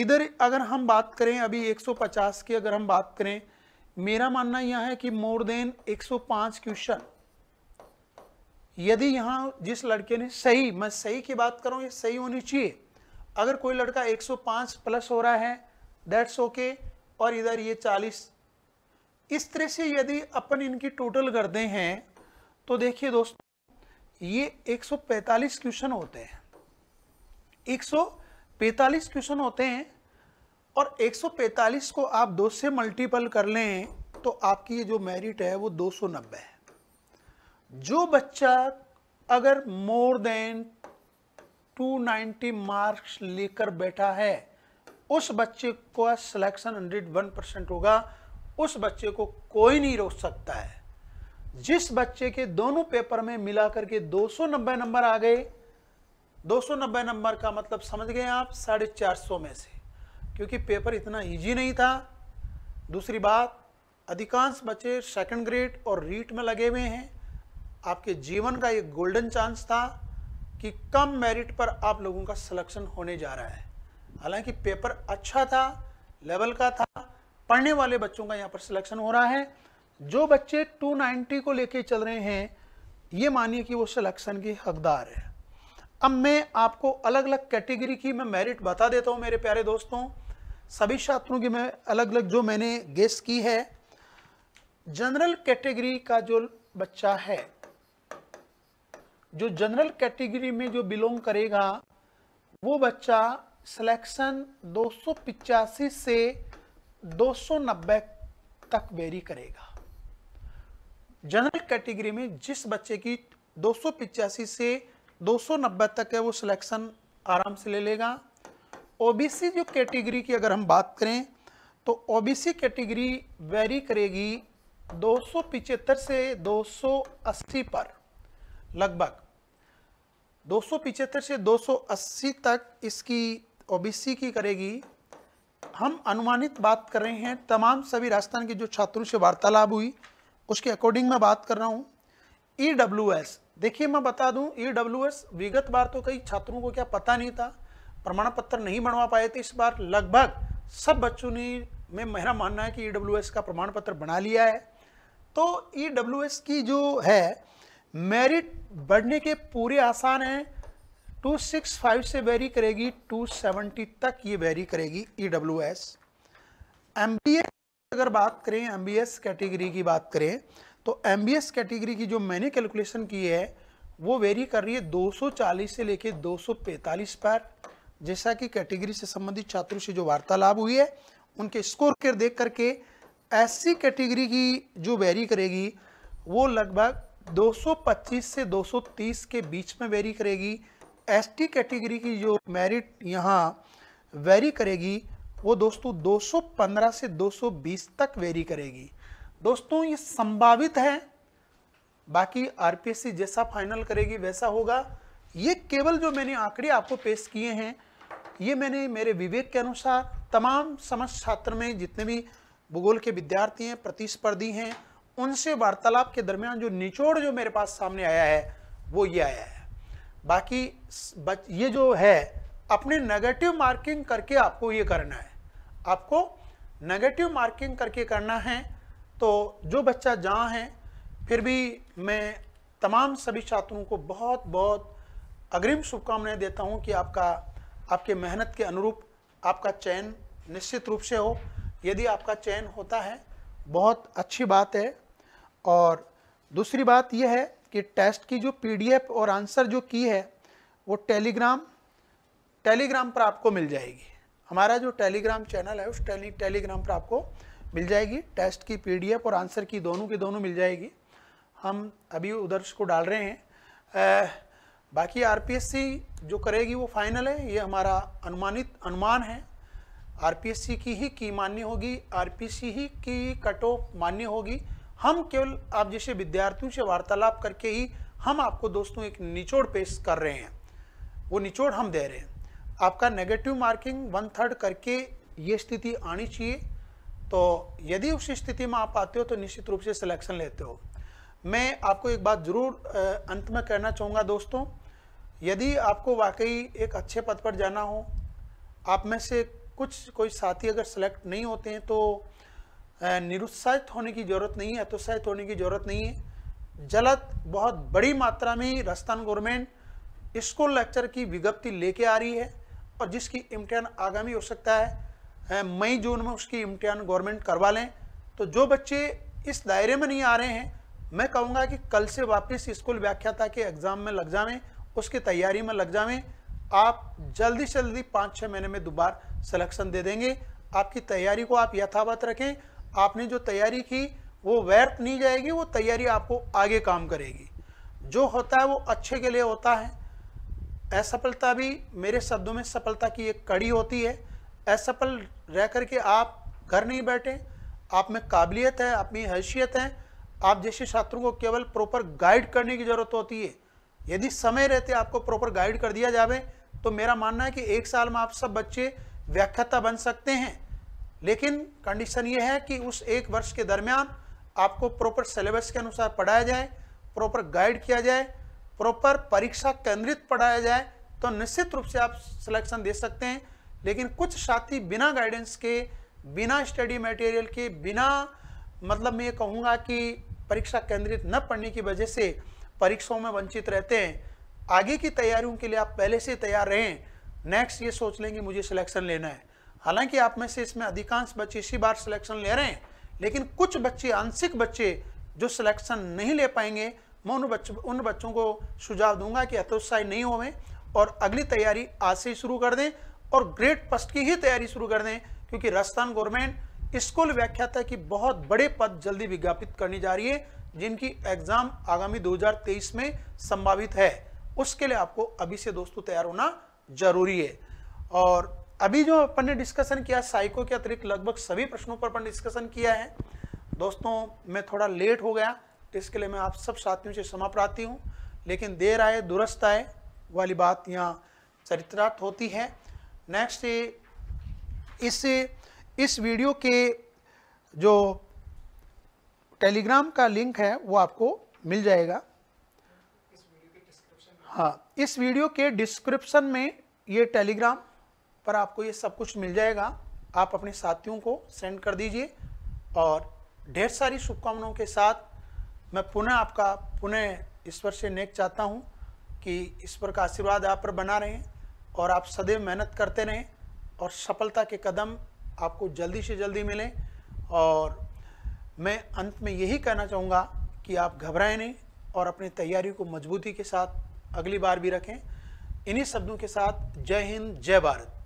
इधर अगर हम बात करें अभी 150 की अगर हम बात करें मेरा मानना यह है कि मोर देन 105 क्वेश्चन यदि यहां जिस लड़के ने सही मैं सही की बात करूँ ये सही होनी चाहिए अगर कोई लड़का 105 प्लस हो रहा है दैट्स ओके okay, और इधर ये 40 इस तरह से यदि अपन इनकी टोटल कर हैं तो देखिए दोस्तों ये 145 क्वेश्चन होते हैं 145 क्वेश्चन होते हैं और 145 को आप दो से मल्टीपल कर लें तो आपकी ये जो मेरिट है वो 290 है जो बच्चा अगर मोर देन 290 मार्क्स लेकर बैठा है उस बच्चे का सिलेक्शन 101 परसेंट होगा उस बच्चे को कोई नहीं रोक सकता है जिस बच्चे के दोनों पेपर में मिलाकर के 290 नंबर आ गए 290 नंबर का मतलब समझ गए आप साढ़े चार सौ में से क्योंकि पेपर इतना ईजी नहीं था दूसरी बात अधिकांश बच्चे सेकंड ग्रेड और रीट में लगे हुए हैं आपके जीवन का एक गोल्डन चांस था कि कम मेरिट पर आप लोगों का सिलेक्शन होने जा रहा है हालांकि पेपर अच्छा था लेवल का था पढ़ने वाले बच्चों का यहाँ पर सिलेक्शन हो रहा है जो बच्चे 290 को लेके चल रहे हैं ये मानिए कि वो सिलेक्शन के हकदार है अब मैं आपको अलग अलग कैटेगरी की मैं मेरिट बता देता हूँ मेरे प्यारे दोस्तों सभी छात्रों की मैं अलग अलग जो मैंने गेस की है जनरल कैटेगरी का जो बच्चा है जो जनरल कैटेगरी में जो बिलोंग करेगा वो बच्चा सिलेक्शन दो से 290 तक वेरी करेगा जनरल कैटेगरी में जिस बच्चे की दो से 290 तक है वो सिलेक्शन आराम से ले लेगा ओबीसी जो कैटेगरी की अगर हम बात करें तो ओबीसी कैटेगरी वेरी करेगी दो से 280 पर लगभग दो से 280 तक इसकी ओबीसी की करेगी हम अनुमानित बात कर रहे हैं तमाम सभी राजस्थान के जो छात्रों से वार्तालाप हुई उसके अकॉर्डिंग मैं बात कर रहा हूँ ई e देखिए मैं बता दूं ई e विगत बार तो कई छात्रों को क्या पता नहीं था प्रमाण पत्र नहीं बनवा पाए थे इस बार लगभग सब बच्चों ने में मेरा मानना है कि ई e का प्रमाण पत्र बना लिया है तो ई e की जो है मेरिट बढ़ने के पूरे आसान हैं 265 से वेरी करेगी 270 तक ये वेरी करेगी E W S M B S अगर बात करें एम बी एस कैटेगरी की बात करें तो एम बी एस कैटेगरी की जो मैंने कैलकुलेशन की है वो वेरी कर रही है 240 से लेके 245 पर जैसा कि कैटेगरी से संबंधित छात्रों से जो वार्तालाप हुई है उनके स्कोर के देख करके ऐसी कैटेगरी की जो वेरी करेगी वो लगभग 225 से 230 के बीच में वेरी करेगी एसटी कैटेगरी की जो मेरिट यहाँ वेरी करेगी वो दोस्तों 215 से 220 तक वेरी करेगी दोस्तों ये संभावित है बाकी आरपीएससी जैसा फाइनल करेगी वैसा होगा ये केवल जो मैंने आंकड़े आपको पेश किए हैं ये मैंने मेरे विवेक के अनुसार तमाम समस्त छात्र में जितने भी भूगोल के विद्यार्थी हैं प्रतिस्पर्धी हैं उनसे वार्तालाप के दरमियान जो निचोड़ जो मेरे पास सामने आया है वो ये आया है बाकी बच ये जो है अपने नेगेटिव मार्किंग करके आपको ये करना है आपको नेगेटिव मार्किंग करके करना है तो जो बच्चा जहाँ है फिर भी मैं तमाम सभी छात्रों को बहुत बहुत अग्रिम शुभकामनाएं देता हूँ कि आपका आपके मेहनत के अनुरूप आपका चयन निश्चित रूप से हो यदि आपका चयन होता है बहुत अच्छी बात है और दूसरी बात यह है कि टेस्ट की जो पीडीएफ और आंसर जो की है वो टेलीग्राम टेलीग्राम पर आपको मिल जाएगी हमारा जो टेलीग्राम चैनल है उस टेली टेलीग्राम पर आपको मिल जाएगी टेस्ट की पीडीएफ और आंसर की दोनों की दोनों मिल जाएगी हम अभी उधर उसको डाल रहे हैं बाकी आरपीएससी जो करेगी वो फाइनल है ये हमारा अनुमानित अनुमान है आरपीएससी की ही की मान्य होगी आरपीएससी ही की कट ऑफ मान्य होगी हम केवल आप जैसे विद्यार्थियों से वार्तालाप करके ही हम आपको दोस्तों एक निचोड़ पेश कर रहे हैं वो निचोड़ हम दे रहे हैं आपका नेगेटिव मार्किंग वन थर्ड करके ये स्थिति आनी चाहिए तो यदि उस स्थिति में आप आते हो तो निश्चित रूप से सिलेक्शन लेते हो मैं आपको एक बात ज़रूर अंत में कहना चाहूँगा दोस्तों यदि आपको वाकई एक अच्छे पद पर जाना हो आप में से कुछ कोई साथी अगर सेलेक्ट नहीं होते हैं तो निरुत्साहित होने की ज़रूरत नहीं है हतोत्साहित होने की ज़रूरत नहीं है जलद बहुत बड़ी मात्रा में राजस्थान गवर्नमेंट स्कूल लेक्चर की विज्ञप्ति लेके आ रही है और जिसकी इम्तिहान आगामी हो सकता है मई जून में उसकी इम्तिहान गवर्नमेंट करवा लें तो जो बच्चे इस दायरे में नहीं आ रहे हैं मैं कहूँगा कि कल से वापस स्कूल व्याख्याता के एग्ज़ाम में लग जाएँ उसकी तैयारी में लग जावें आप जल्दी से जल्दी पाँच छः महीने में दोबारा सिलेक्शन दे देंगे आपकी तैयारी को आप यथावत रखें आपने जो तैयारी की वो व्यर्थ नहीं जाएगी वो तैयारी आपको आगे काम करेगी जो होता है वो अच्छे के लिए होता है असफलता भी मेरे शब्दों में सफलता की एक कड़ी होती है असफल रह करके आप घर नहीं बैठे आप में काबिलियत है आप में हैसियत है आप जैसे छात्रों को केवल प्रॉपर गाइड करने की ज़रूरत होती है यदि समय रहते आपको प्रॉपर गाइड कर दिया जावे तो मेरा मानना है कि एक साल में आप सब बच्चे व्याख्याता बन सकते हैं लेकिन कंडीशन ये है कि उस एक वर्ष के दरमियान आपको प्रॉपर सिलेबस के अनुसार पढ़ाया जाए प्रॉपर गाइड किया जाए प्रॉपर परीक्षा केंद्रित पढ़ाया जाए तो निश्चित रूप से आप सिलेक्शन दे सकते हैं लेकिन कुछ साथी बिना गाइडेंस के बिना स्टडी मटेरियल के बिना मतलब मैं ये कहूँगा कि परीक्षा केंद्रित न पढ़ने की वजह से परीक्षाओं में वंचित रहते हैं आगे की तैयारियों के लिए आप पहले से तैयार रहें नेक्स्ट ये सोच लेंगे मुझे सिलेक्शन लेना है हालांकि आप में से इसमें अधिकांश बच्चे इसी बार सिलेक्शन ले रहे हैं लेकिन कुछ बच्चे आंशिक बच्चे जो सिलेक्शन नहीं ले पाएंगे मैं उन बच्चों उन बच्चों को सुझाव दूंगा कि हतोत्साही नहीं होवें और अगली तैयारी आज से ही शुरू कर दें और ग्रेड फर्स्ट की ही तैयारी शुरू कर दें क्योंकि राजस्थान गवर्नमेंट स्कूल व्याख्याता की बहुत बड़े पद जल्दी विज्ञापित करने जा रही है जिनकी एग्जाम आगामी 2023 में संभावित है उसके लिए आपको अभी से दोस्तों तैयार होना जरूरी है और अभी जो अपन ने डिस्कशन किया साइको के अतिरिक्त लगभग सभी प्रश्नों पर अपन डिस्कशन किया है दोस्तों मैं थोड़ा लेट हो गया तो इसके लिए मैं आप सब साथियों से क्षमा प्राती हूँ लेकिन देर आए दुरुस्त आए वाली बात यहाँ चरित्रार्थ होती है नेक्स्ट इस इस वीडियो के जो टेलीग्राम का लिंक है वो आपको मिल जाएगा हाँ इस वीडियो के डिस्क्रिप्शन में ये टेलीग्राम पर आपको ये सब कुछ मिल जाएगा आप अपने साथियों को सेंड कर दीजिए और ढेर सारी शुभकामनाओं के साथ मैं पुनः आपका पुनः ईश्वर से नेक चाहता हूँ कि ईश्वर का आशीर्वाद आप पर बना रहें और आप सदैव मेहनत करते रहें और सफलता के कदम आपको जल्दी से जल्दी मिलें और मैं अंत में यही कहना चाहूँगा कि आप घबराएं नहीं और अपनी तैयारी को मजबूती के साथ अगली बार भी रखें इन्हीं शब्दों के साथ जय हिंद जय भारत